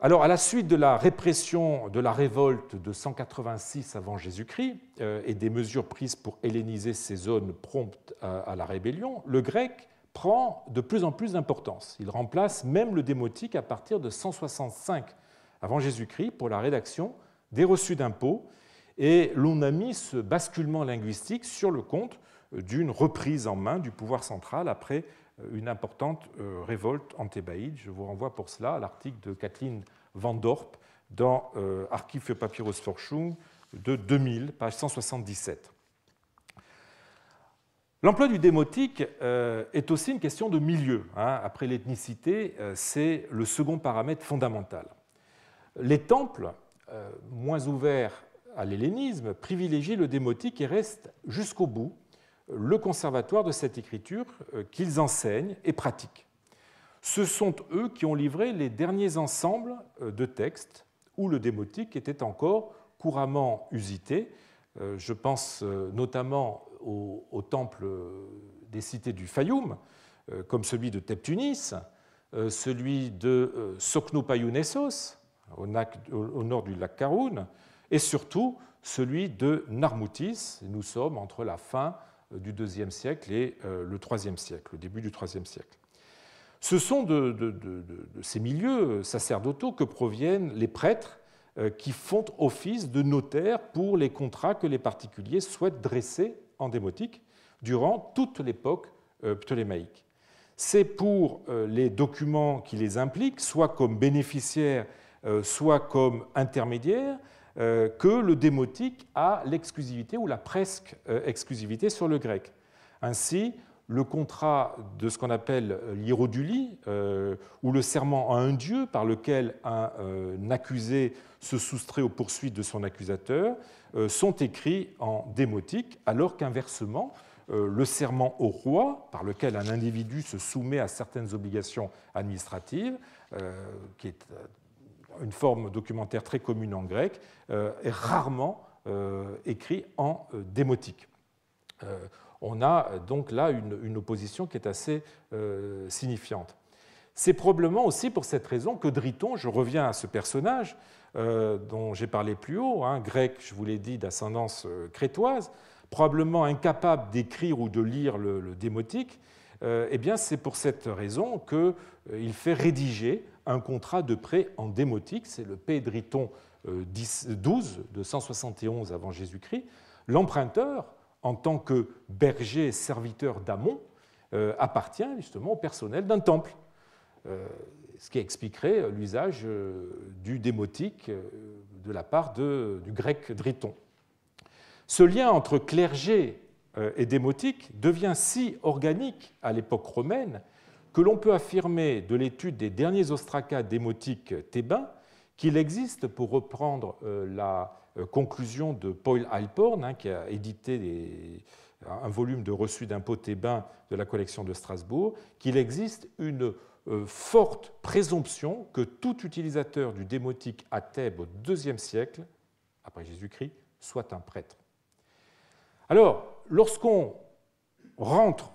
Speaker 1: Alors, à la suite de la répression de la révolte de 186 avant Jésus-Christ et des mesures prises pour helléniser ces zones promptes à la rébellion, le grec prend de plus en plus d'importance. Il remplace même le démotique à partir de 165 avant Jésus-Christ pour la rédaction des reçus d'impôts. Et l'on a mis ce basculement linguistique sur le compte d'une reprise en main du pouvoir central après euh, une importante euh, révolte en antébaïde. Je vous renvoie pour cela à l'article de Kathleen Van Dorp dans euh, Archive Papyrus Forschung de 2000, page 177. L'emploi du démotique euh, est aussi une question de milieu. Hein. Après l'ethnicité, euh, c'est le second paramètre fondamental. Les temples, euh, moins ouverts à l'hellénisme, privilégient le démotique et restent jusqu'au bout le conservatoire de cette écriture qu'ils enseignent et pratiquent. Ce sont eux qui ont livré les derniers ensembles de textes où le démotique était encore couramment usité. Je pense notamment au, temples temple des cités du Fayoum, euh, comme celui de Teptunis, euh, celui de euh, Soknopayounessos, au, nord du lac Karoun, et surtout celui de Narmoutis. Nous sommes entre la fin du IIe siècle et le IIIe siècle, le début du IIIe siècle. Ce sont de, de, ces milieux sacerdotaux que proviennent les prêtres qui font office de notaires pour les contrats que les particuliers souhaitent dresser démotique durant toute l'époque euh, ptolémaïque. C'est pour euh, les documents qui les impliquent, soit comme bénéficiaires, euh, soit comme intermédiaires, que le démotique a l'exclusivité ou la presque exclusivité sur le grec. Ainsi, le contrat de ce qu'on appelle du euh, euh, ou le serment à un dieu par lequel un euh, accusé se soustrait aux poursuites de son accusateur, sont écrits en démotique, alors qu'inversement, le serment au roi, par lequel un individu se soumet à certaines obligations administratives, qui est une forme documentaire très commune en grec, est rarement écrit en démotique on a euh, donc là une, opposition qui est assez euh, signifiante. C'est probablement aussi pour cette raison que Driton, je reviens à ce personnage euh, dont j'ai parlé plus haut, hein, grec, je vous l'ai dit, d'ascendance crétoise, probablement incapable d'écrire ou de lire le, démotique, eh bien c'est pour cette raison qu'il fait rédiger un contrat de prêt en démotique, c'est le P. Driton 12 de 171 avant Jésus-Christ, l'emprunteur en tant que berger serviteur d'Amon, euh, appartient justement au personnel d'un temple, euh, ce qui expliquerait l'usage euh, du démotique de la part du grec Driton. Ce lien entre clergé et démotique devient si organique à l'époque romaine que l'on peut affirmer de l'étude des derniers ostracas démotiques thébains qu'il existe, pour reprendre euh, la euh, conclusion de Paul heilborn hein, qui a édité un volume de reçus d'impôts thébains de la collection de Strasbourg, qu'il existe une euh, forte présomption que tout utilisateur du démotique à Thèbes au IIe siècle, après Jésus-Christ, soit un prêtre. Alors, lorsqu'on rentre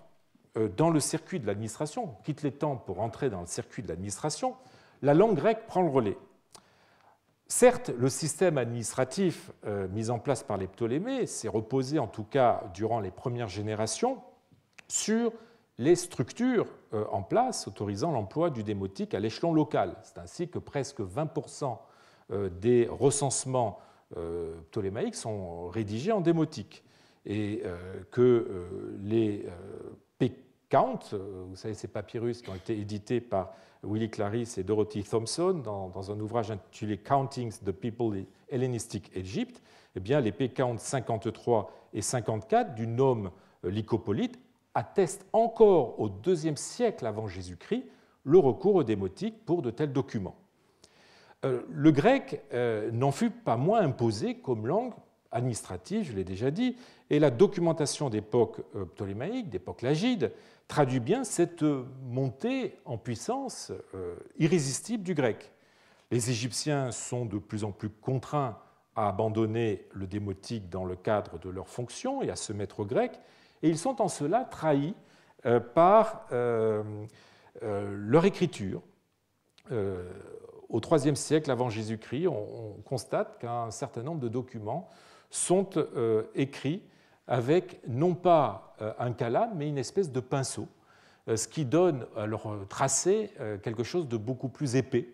Speaker 1: dans le circuit de l'administration, quitte les temps pour entrer dans le circuit de l'administration, la langue grecque prend le relais. Certes, le système administratif euh, mis en place par les Ptolémées s'est reposé, en tout cas durant les premières générations, sur les structures euh, en place autorisant l'emploi du démotique à l'échelon local. C'est ainsi que presque 20% euh, des recensements ptolémaïques sont rédigés en démotique et que les p vous savez ces papyrus qui ont été édités par Willy Clarisse et Dorothy Thompson dans, un ouvrage intitulé Counting the People in Hellenistic Egypt, eh bien, les p 53 et 54 du nom euh, Lycopolite attestent encore au IIe siècle avant Jésus-Christ le recours aux démotiques pour de tels documents. Euh, le grec euh, n'en fut pas moins imposé comme langue administrative, je l'ai déjà dit, et la documentation d'époque ptolémaïque, d'époque lagide, traduit bien cette montée en puissance euh, irrésistible du grec. Les Égyptiens sont de plus en plus contraints à abandonner le démotique dans le cadre de leurs fonctions et à se mettre au grec, et ils sont en cela trahis euh, par euh, leur écriture. Au IIIe siècle avant Jésus-Christ, on constate qu'un certain nombre de documents sont écrits avec non pas euh, un calame, mais une espèce de pinceau, euh, ce qui donne à leur tracé euh, quelque chose de beaucoup plus épais.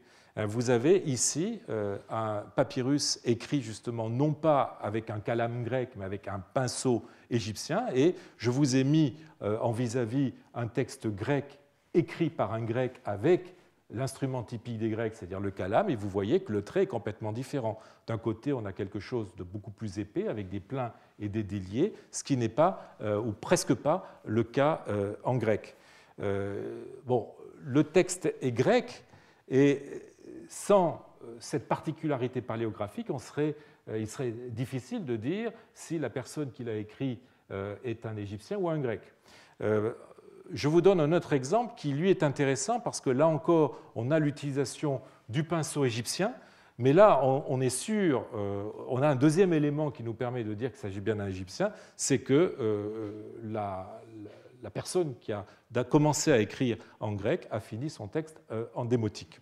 Speaker 1: Vous avez ici un papyrus écrit justement non pas avec un calame grec, mais avec un pinceau égyptien, et je vous ai mis en vis-à-vis -vis un texte grec écrit par un grec avec l'instrument typique des Grecs, c'est-à-dire le calame, et vous voyez que le trait est complètement différent. D'un côté, on a quelque chose de beaucoup plus épais, avec des pleins et des déliés, ce qui n'est pas, euh, ou presque pas, le cas euh, en grec. Euh, bon, le texte est grec, et sans cette particularité paléographique, on serait, il serait difficile de dire si la personne qui l'a écrit est un Égyptien ou un Grec. Je vous donne un autre exemple qui, lui, est intéressant parce que là encore, on a l'utilisation du pinceau égyptien mais là, on, est sûr, euh, on a un deuxième élément qui nous permet de dire qu'il s'agit bien d'un Égyptien, c'est que euh, euh, la, personne qui a, commencé à écrire en grec a fini son texte en démotique.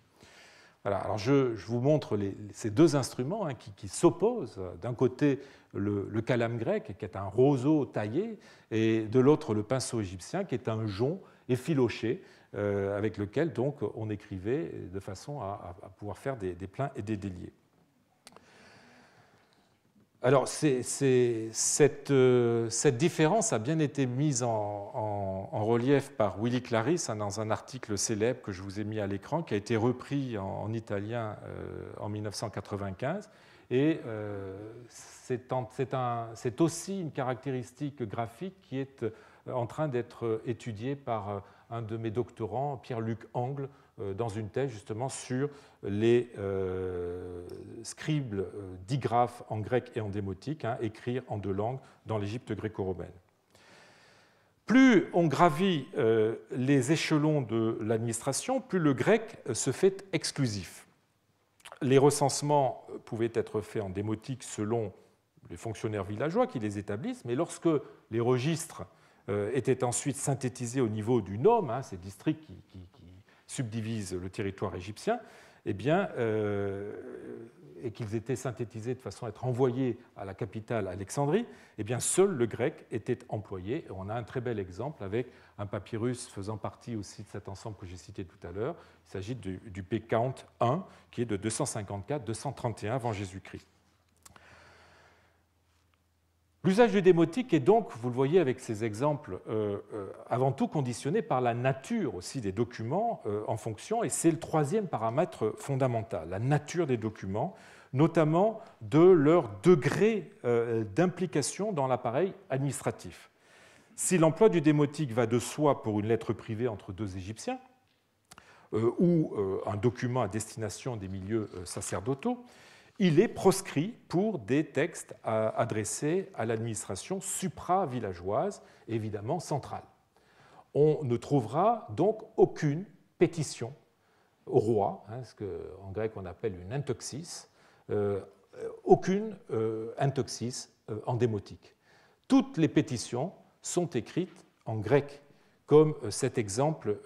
Speaker 1: alors je, vous montre ces deux instruments hein, qui, s'opposent. D'un côté, le, le, calame grec, qui est un roseau taillé, et de l'autre, le pinceau égyptien, qui est un jonc effiloché, euh, avec lequel donc on écrivait de façon à, pouvoir faire des, des, pleins et des déliés. Alors cette, euh, cette, différence a bien été mise en, relief par Willy Clarisse hein, dans un article célèbre que je vous ai mis à l'écran, qui a été repris en, italien euh, en 1995. Et c'est aussi une caractéristique graphique qui est en train d'être étudiée par un de mes doctorants, Pierre-Luc Angle, euh, dans une thèse justement sur les euh, scribes euh, digraphes en grec et en démotique, hein, écrire en deux langues dans l'Égypte gréco-romaine. Plus on gravit les échelons de l'administration, plus le grec se fait exclusif. Les recensements pouvaient être faits en démotique selon les fonctionnaires villageois qui les établissent, mais lorsque les registres euh, était ensuite synthétisés au niveau du Nome, hein, ces districts qui, subdivisent le territoire égyptien, eh bien, euh, et qu'ils étaient synthétisés de façon à être envoyés à la capitale Alexandrie, eh bien, seul le grec était employé. on a un très bel exemple avec un papyrus faisant partie aussi de cet ensemble que j'ai cité tout à l'heure. Il s'agit du, du p qui est de 254-231 avant Jésus-Christ. L'usage du démotique est donc, vous le voyez avec ces exemples, euh, euh, avant tout conditionné par la nature aussi des documents euh, en fonction, et c'est le troisième paramètre fondamental, la nature des documents, notamment de leur degré d'implication dans l'appareil administratif. Si l'emploi du démotique va de soi pour une lettre privée entre deux Égyptiens, ou un document à destination des milieux sacerdotaux, il est proscrit pour des textes adressés à l'administration supra-villageoise, évidemment centrale. On ne trouvera donc aucune pétition au roi, hein, ce qu'en grec on appelle une intoxis, euh, aucune euh, intoxis euh, endémotique. Toutes les pétitions sont écrites en grec, comme euh, cet exemple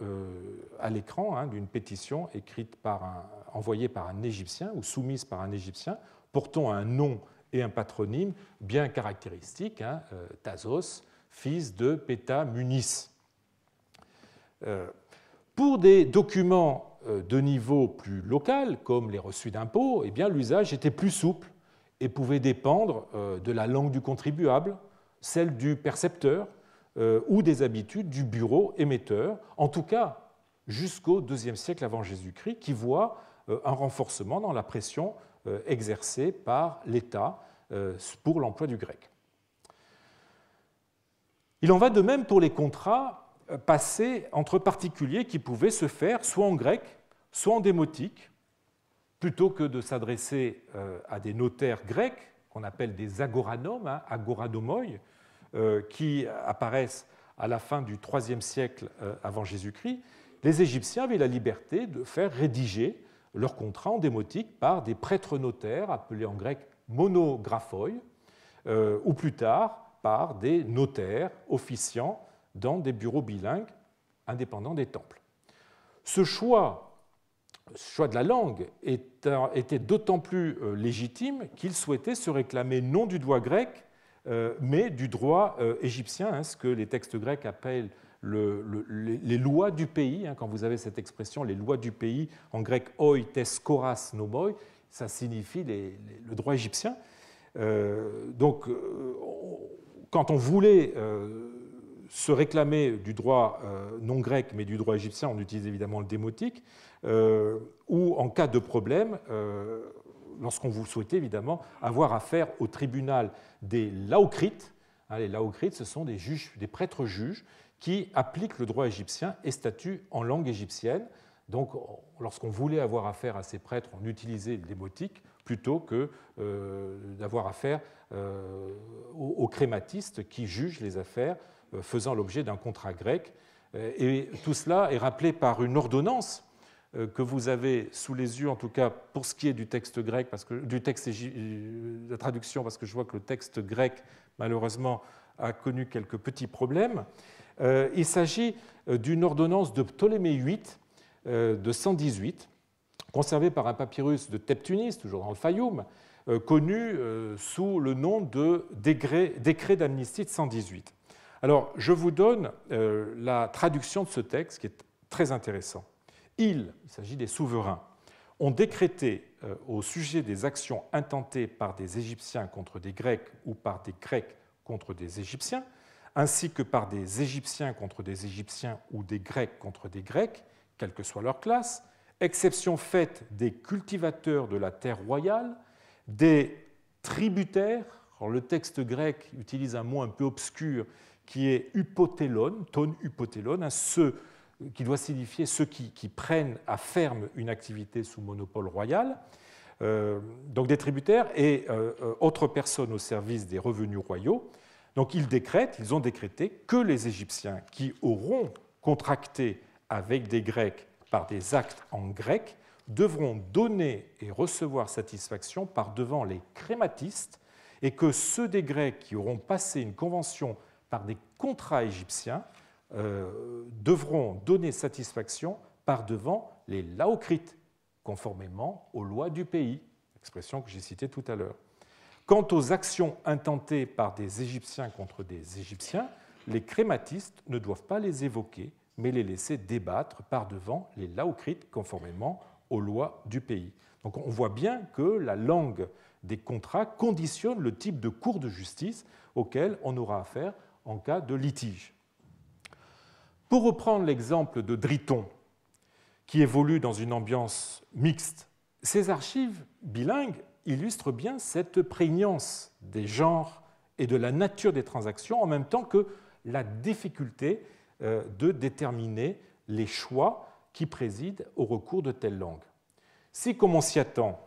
Speaker 1: à l'écran hein, d'une pétition écrite par un, envoyée par un Égyptien ou soumise par un Égyptien, portant un nom et un patronyme bien caractéristiques, hein, euh, Thasos, fils de Péta Munis. Euh, pour des documents euh, de niveau plus local, comme les reçus d'impôts, eh l'usage était plus souple et pouvait dépendre de la langue du contribuable, celle du percepteur ou des habitudes du bureau émetteur, en tout cas jusqu'au IIe siècle avant Jésus-Christ, qui voit euh, un renforcement dans la pression euh, exercée par l'État euh, pour l'emploi du grec. Il en va de même pour les contrats passés entre particuliers qui pouvaient se faire soit en grec, soit en démotique, plutôt que de s'adresser à des notaires grecs, qu'on appelle des agoranomes, hein, agoradomoi, qui apparaissent à la fin du IIIe siècle avant Jésus-Christ, les Égyptiens avaient la liberté de faire rédiger leur contrat en démotique par des prêtres notaires, appelés en grec monographoi, euh, ou plus tard par des notaires officiants dans des bureaux bilingues indépendants des temples. Ce choix, de la langue était d'autant plus euh, légitime qu'il souhaitait se réclamer non du droit grec, euh, mais du droit égyptien, hein, ce que les textes grecs appellent le, les, lois du pays, hein, quand vous avez cette expression, les lois du pays, en grec oi tes koras nomoi, ça signifie le droit égyptien. Euh, donc, euh, quand on voulait euh, se réclamer du droit non grec, mais du droit égyptien, on utilise évidemment le démotique, ou en cas de problème, lorsqu'on vous souhaitait évidemment avoir affaire au tribunal des laocrites, hein, les laocrites, ce sont des, juges, des prêtres juges qui applique le droit égyptien et statue en langue égyptienne. Donc, lorsqu'on voulait avoir affaire à ces prêtres, on utilisait l'émotique plutôt que euh, d'avoir affaire euh, aux, crématistes qui jugent les affaires euh, faisant l'objet d'un contrat grec. Et tout cela est rappelé par une ordonnance que vous avez sous les yeux, en tout cas pour ce qui est du texte grec, parce que, du texte de la traduction, parce que je vois que le texte grec, malheureusement, a connu quelques petits problèmes. Euh, il s'agit euh, d'une ordonnance de Ptolémée VIII euh, de 118, conservée par un papyrus de Teptunis, toujours dans le Fayoum, connu sous le nom de décret d'amnistie de 118. Alors, je vous donne la traduction de ce texte qui est très intéressant. Ils, il s'agit des souverains, ont décrété au sujet des actions intentées par des Égyptiens contre des Grecs ou par des Grecs contre des Égyptiens, ainsi que par des Égyptiens contre des Égyptiens ou des Grecs contre des Grecs, quelle que soit leur classe, exception faite des cultivateurs de la terre royale, des tributaires, le texte grec utilise un mot un peu obscur qui est hypotélon, ton hypotélon, hein, qui doit signifier ceux qui, prennent à ferme une activité sous monopole royal, euh, donc des tributaires et euh, euh, autres personnes au service des revenus royaux, donc ils décrètent, ils ont décrété que les Égyptiens qui auront contracté avec des Grecs par des actes en grec devront donner et recevoir satisfaction par devant les crématistes et que ceux des Grecs qui auront passé une convention par des contrats égyptiens euh, devront donner satisfaction par devant les laocrites, conformément aux lois du pays, expression que j'ai citée tout à l'heure. Quant aux actions intentées par des Égyptiens contre des Égyptiens, les crématistes ne doivent pas les évoquer, mais les laisser débattre par devant les laocrites conformément aux lois du pays. Donc on voit bien que la langue des contrats conditionne le type de cours de justice auquel on aura affaire en cas de litige. Pour reprendre l'exemple de Driton, qui évolue dans une ambiance mixte, ces archives bilingues illustre bien cette prégnance des genres et de la nature des transactions, en même temps que la difficulté euh, de déterminer les choix qui président au recours de telles langues. Si, comme on s'y attend,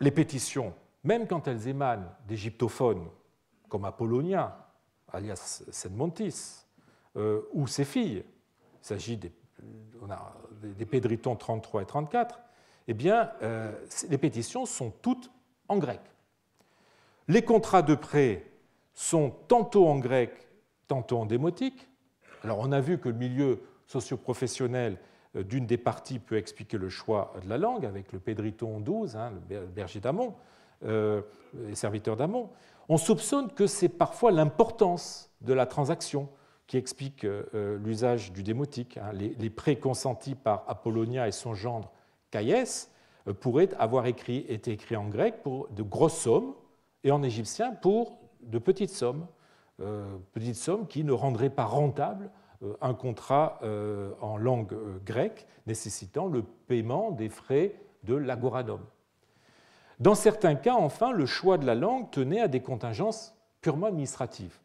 Speaker 1: les pétitions, même quand elles émanent d'égyptophones comme Apollonia, alias Sedmontis, euh, ou ses filles, il s'agit des, des pédritons 33 et 34, eh bien, euh, les pétitions sont toutes en grec. Les contrats de prêt sont tantôt en grec, tantôt en démotique. Alors, on a vu que le milieu socioprofessionnel euh, d'une des parties peut expliquer le choix de la langue, avec le pédriton 12, hein, le berger d'Amon, euh, les serviteurs d'Amon. On soupçonne que c'est parfois l'importance de la transaction qui explique l'usage du démotique. Hein, les prêts consentis par Apollonia et son gendre Caïès, euh, pourrait avoir écrit, été écrit en grec pour de grosses sommes et en égyptien pour de petites sommes, euh, petites sommes qui ne rendraient pas rentable euh, un contrat en langue grecque nécessitant le paiement des frais de l'agoranome. Dans certains cas, enfin, le choix de la langue tenait à des contingences purement administratives.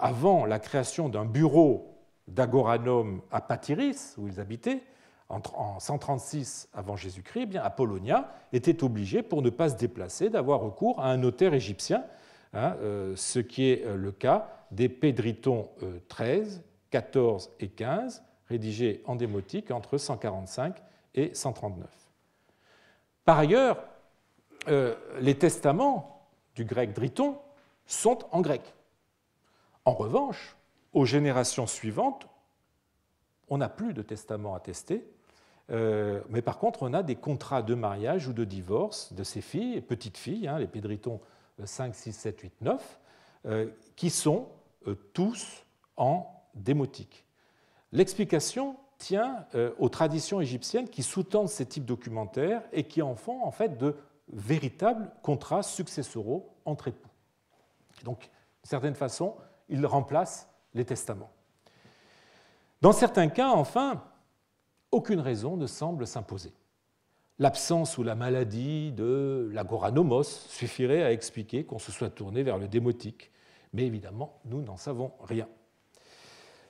Speaker 1: avant la création d'un bureau d'agoranome à Patyris, où ils habitaient, en 136 avant Jésus-Christ, eh Apollonia était obligé, pour ne pas se déplacer, d'avoir recours à un notaire égyptien, hein, euh, ce qui est euh, le cas des Pédritons 13, euh, 14 et 15, rédigés en démotique entre 145 et 139. Par ailleurs, les testaments du grec Driton sont en grec. En revanche, aux générations suivantes, on n'a plus de testament attesté euh, mais par contre, on a des contrats de mariage ou de divorce de ces filles, petites filles, hein, les pédritons 5, 6, 7, 8, 9, qui sont euh, tous en démotique. L'explication tient euh, aux traditions égyptiennes qui sous-tendent ces types documentaires et qui en font en fait de véritables contrats successoraux entre époux. Donc, d'une certaine façon, ils remplacent les testaments. Dans certains cas, enfin, aucune raison ne semble s'imposer. L'absence ou la maladie de l'agoranomos suffirait à expliquer qu'on se soit tourné vers le démotique, mais évidemment, nous n'en savons rien.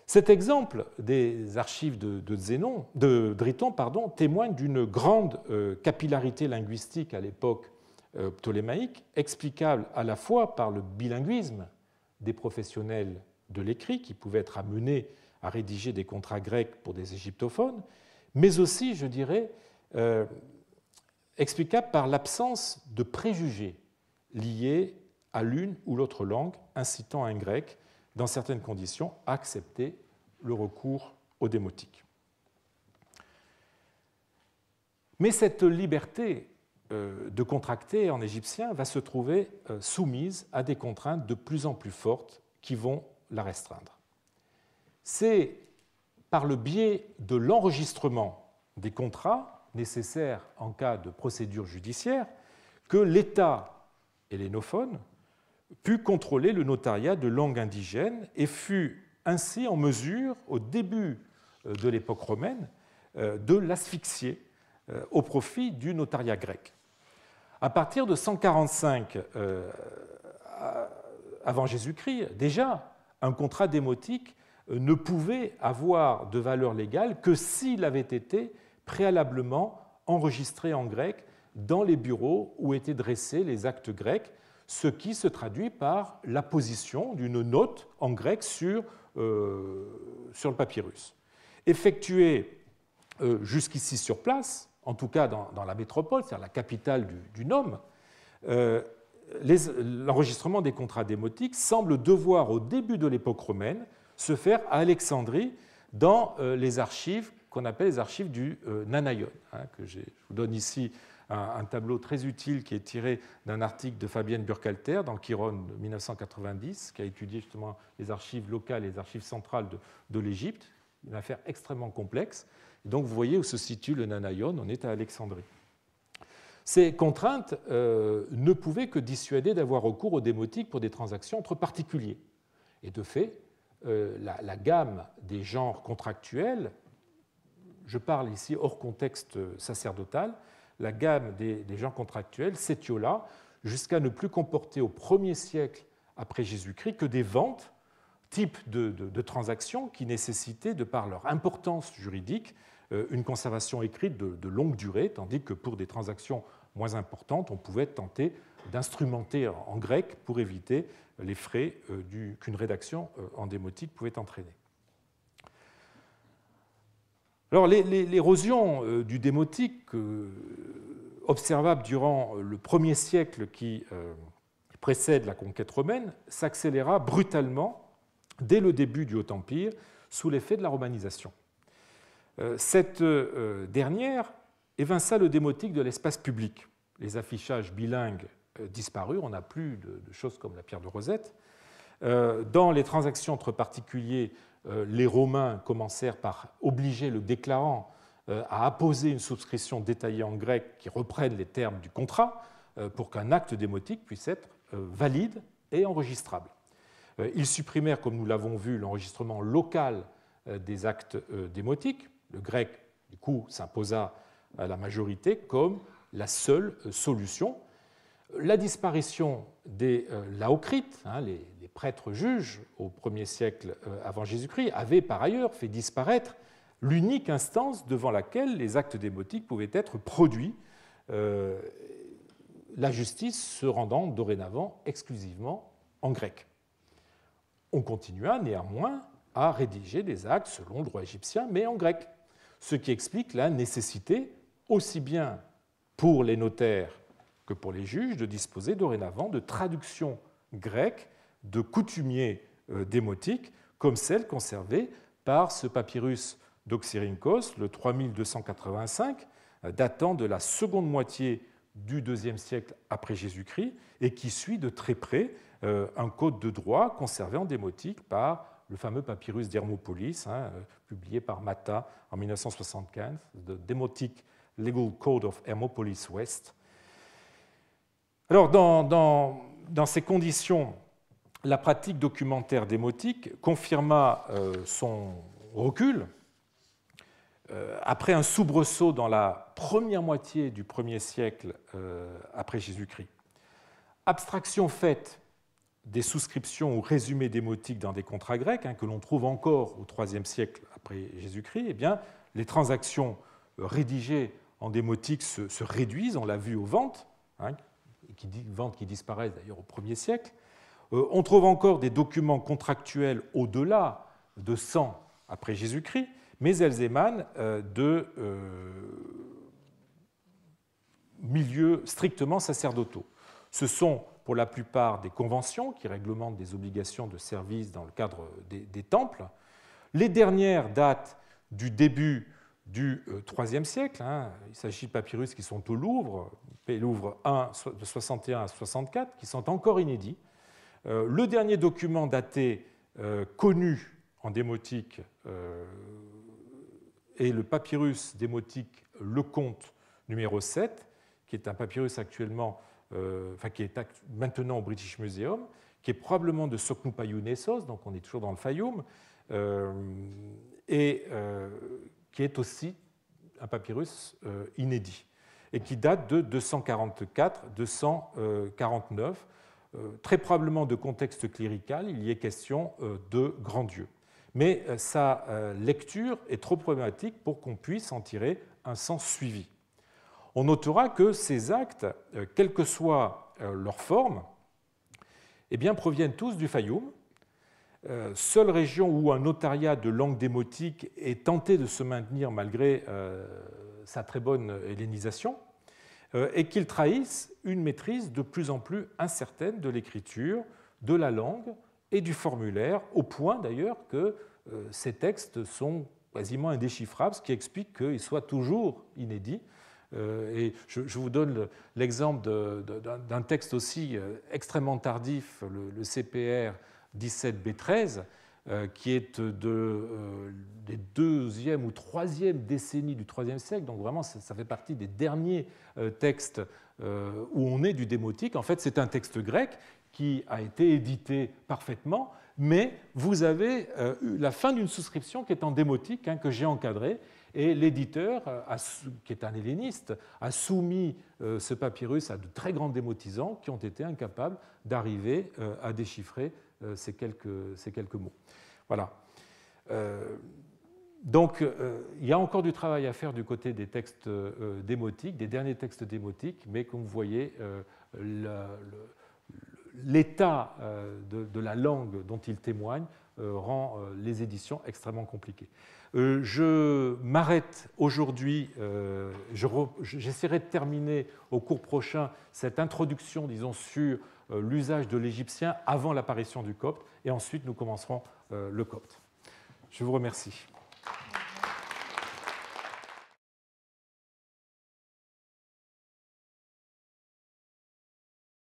Speaker 1: Cet exemple des archives de, Zénon, de Driton témoigne d'une grande euh, capillarité linguistique à l'époque euh, ptolémaïque, explicable à la fois par le bilinguisme des professionnels de l'écrit qui pouvaient être amenés à rédiger des contrats grecs pour des égyptophones, mais aussi, je dirais, euh, explicable par l'absence de préjugés liés à l'une ou l'autre langue, incitant un grec, dans certaines conditions, à accepter le recours au démotique. Mais cette liberté euh, de contracter en égyptien va se trouver euh, soumise à des contraintes de plus en plus fortes qui vont la restreindre. C'est par le biais de l'enregistrement des contrats nécessaires en cas de procédure judiciaire, que l'État hellénophone put contrôler le notariat de langue indigène et fut ainsi en mesure, au début euh, de l'époque romaine, euh, de l'asphyxier euh, au profit du notariat grec. À partir de 145 avant Jésus-Christ, déjà, un contrat démotique ne pouvait avoir de valeur légale que s'il avait été préalablement enregistré en grec dans les bureaux où étaient dressés les actes grecs, ce qui se traduit par la position d'une note en grec sur, euh, le papyrus. effectué euh, jusqu'ici sur place, en tout cas dans, la métropole, c'est-à-dire la capitale du, du Nome, euh, l'enregistrement des contrats démotiques semble devoir au début de l'époque romaine se faire à Alexandrie dans euh, les archives qu'on appelle les archives du euh, Nanayon. Hein, que je vous donne ici un, tableau très utile qui est tiré d'un article de Fabienne Burkhalter dans Chiron 1990, qui a étudié justement les archives locales et les archives centrales de, l'Égypte, une affaire extrêmement complexe. donc vous voyez où se situe le Nanayon, on est à Alexandrie. Ces contraintes euh, ne pouvaient que dissuader d'avoir recours aux démotiques pour des transactions entre particuliers. Et de fait, euh, la, gamme des genres contractuels, je parle ici hors contexte sacerdotal, la gamme des, genres contractuels s'étiola jusqu'à ne plus comporter au 1 siècle après Jésus-Christ que des ventes, type de, de, transactions qui nécessitaient, de par leur importance juridique, euh, une conservation écrite de, de longue durée, tandis que pour des transactions moins importante, on pouvait tenter d'instrumenter en grec pour éviter les frais euh, qu'une rédaction euh, en démotique pouvait entraîner. Alors l'érosion euh, du démotique observable durant le premier siècle qui précède la conquête romaine s'accéléra brutalement dès le début du Haut Empire sous l'effet de la romanisation. Cette dernière évinça eh le démotique de l'espace public. Les affichages bilingues euh, disparurent, on n'a plus de, choses comme la pierre de Rosette. Euh, dans les transactions entre particuliers, euh, les Romains commencèrent par obliger le déclarant à apposer une souscription détaillée en grec qui reprenne les termes du contrat pour qu'un acte démotique puisse être valide et enregistrable. Ils supprimèrent, comme nous l'avons vu, l'enregistrement local des actes démotiques. Le grec, du coup, s'imposa la majorité comme la seule euh, solution. La disparition des euh, laocrites, hein, les, prêtres juges au 1er siècle euh, avant Jésus-Christ, avait par ailleurs fait disparaître l'unique instance devant laquelle les actes démotiques pouvaient être produits, la justice se rendant dorénavant exclusivement en grec. On continua néanmoins à rédiger des actes selon le droit égyptien, mais en grec, ce qui explique la nécessité aussi bien pour les notaires que pour les juges de disposer dorénavant de traductions grecques de coutumiers euh, démotiques comme celles conservées par ce papyrus d'Oxyrhynchos, le 3285, euh, datant de la seconde moitié du IIe siècle après Jésus-Christ et qui suit de très près euh, un code de droit conservé en démotique par le fameux papyrus d'Hermopolis, hein, publié par Mata en 1975, de démotique Legal Code of Hermopolis West. Alors, dans, dans, dans ces conditions, la pratique documentaire démotique confirma euh, son recul euh, après un soubresaut dans la première moitié du 1 siècle euh, après Jésus-Christ. Abstraction faite des souscriptions ou résumés démotiques dans des contrats grecs, hein, que l'on trouve encore au IIIe siècle après Jésus-Christ, eh les transactions rédigées en démotique se, réduisent, on l'a vu aux ventes, hein, qui, ventes qui disparaissent d'ailleurs au 1 siècle. Euh, on trouve encore des documents contractuels au-delà de 100 après Jésus-Christ, mais elles émanent euh, de euh, milieux strictement sacerdotaux. Ce sont pour la plupart des conventions qui réglementent des obligations de service dans le cadre des temples. Les dernières datent du début du euh, IIIe siècle. Hein. Il s'agit de papyrus qui sont au Louvre, Louvre 1 de 61 à 64, qui sont encore inédits. Euh, le dernier document daté euh, connu en démotique est le papyrus démotique Le Comte numéro 7, qui est un papyrus actuellement, enfin, qui est maintenant au British Museum, qui est probablement de Soknupayou Nessos, donc on est toujours dans le Fayoum, et qui est aussi un papyrus euh, inédit et qui date de 244-249, euh, euh, très probablement de contexte clérical, il y est question de grand Dieu. Mais sa lecture est trop problématique pour qu'on puisse en tirer un sens suivi. On notera que ces actes, quelle que soit leur forme, eh bien, proviennent tous du Fayoum, euh, seule région où un notariat de langue démotique est tenté de se maintenir malgré euh, sa très bonne hellénisation, euh, et qu'il trahisse une maîtrise de plus en plus incertaine de l'écriture, de la langue et du formulaire, au point d'ailleurs que ces textes sont quasiment indéchiffrables, ce qui explique qu'ils soient toujours inédits. Et je vous donne l'exemple d'un texte aussi extrêmement tardif, le CPR 17B13, euh, qui est de, euh, des deuxième ou troisième décennies du IIIe siècle, donc vraiment ça, fait partie des derniers euh, textes où on est du démotique. En fait, c'est un texte grec qui a été édité parfaitement, mais vous avez la fin d'une souscription qui est en démotique, hein, que j'ai encadré, et l'éditeur, qui est un helléniste, a soumis ce papyrus à de très grands démotisants qui ont été incapables d'arriver à déchiffrer euh, ces quelques, mots. Voilà. Euh, donc, euh, il y a encore du travail à faire du côté des textes démotiques, des derniers textes démotiques, mais comme vous voyez, l'état de, la langue dont ils témoignent rend les éditions extrêmement compliquées. je m'arrête aujourd'hui, j'essaierai de terminer au cours prochain cette introduction, disons, sur euh, l'usage de l'égyptien avant l'apparition du copte, et ensuite nous commencerons euh, le copte. Je vous remercie.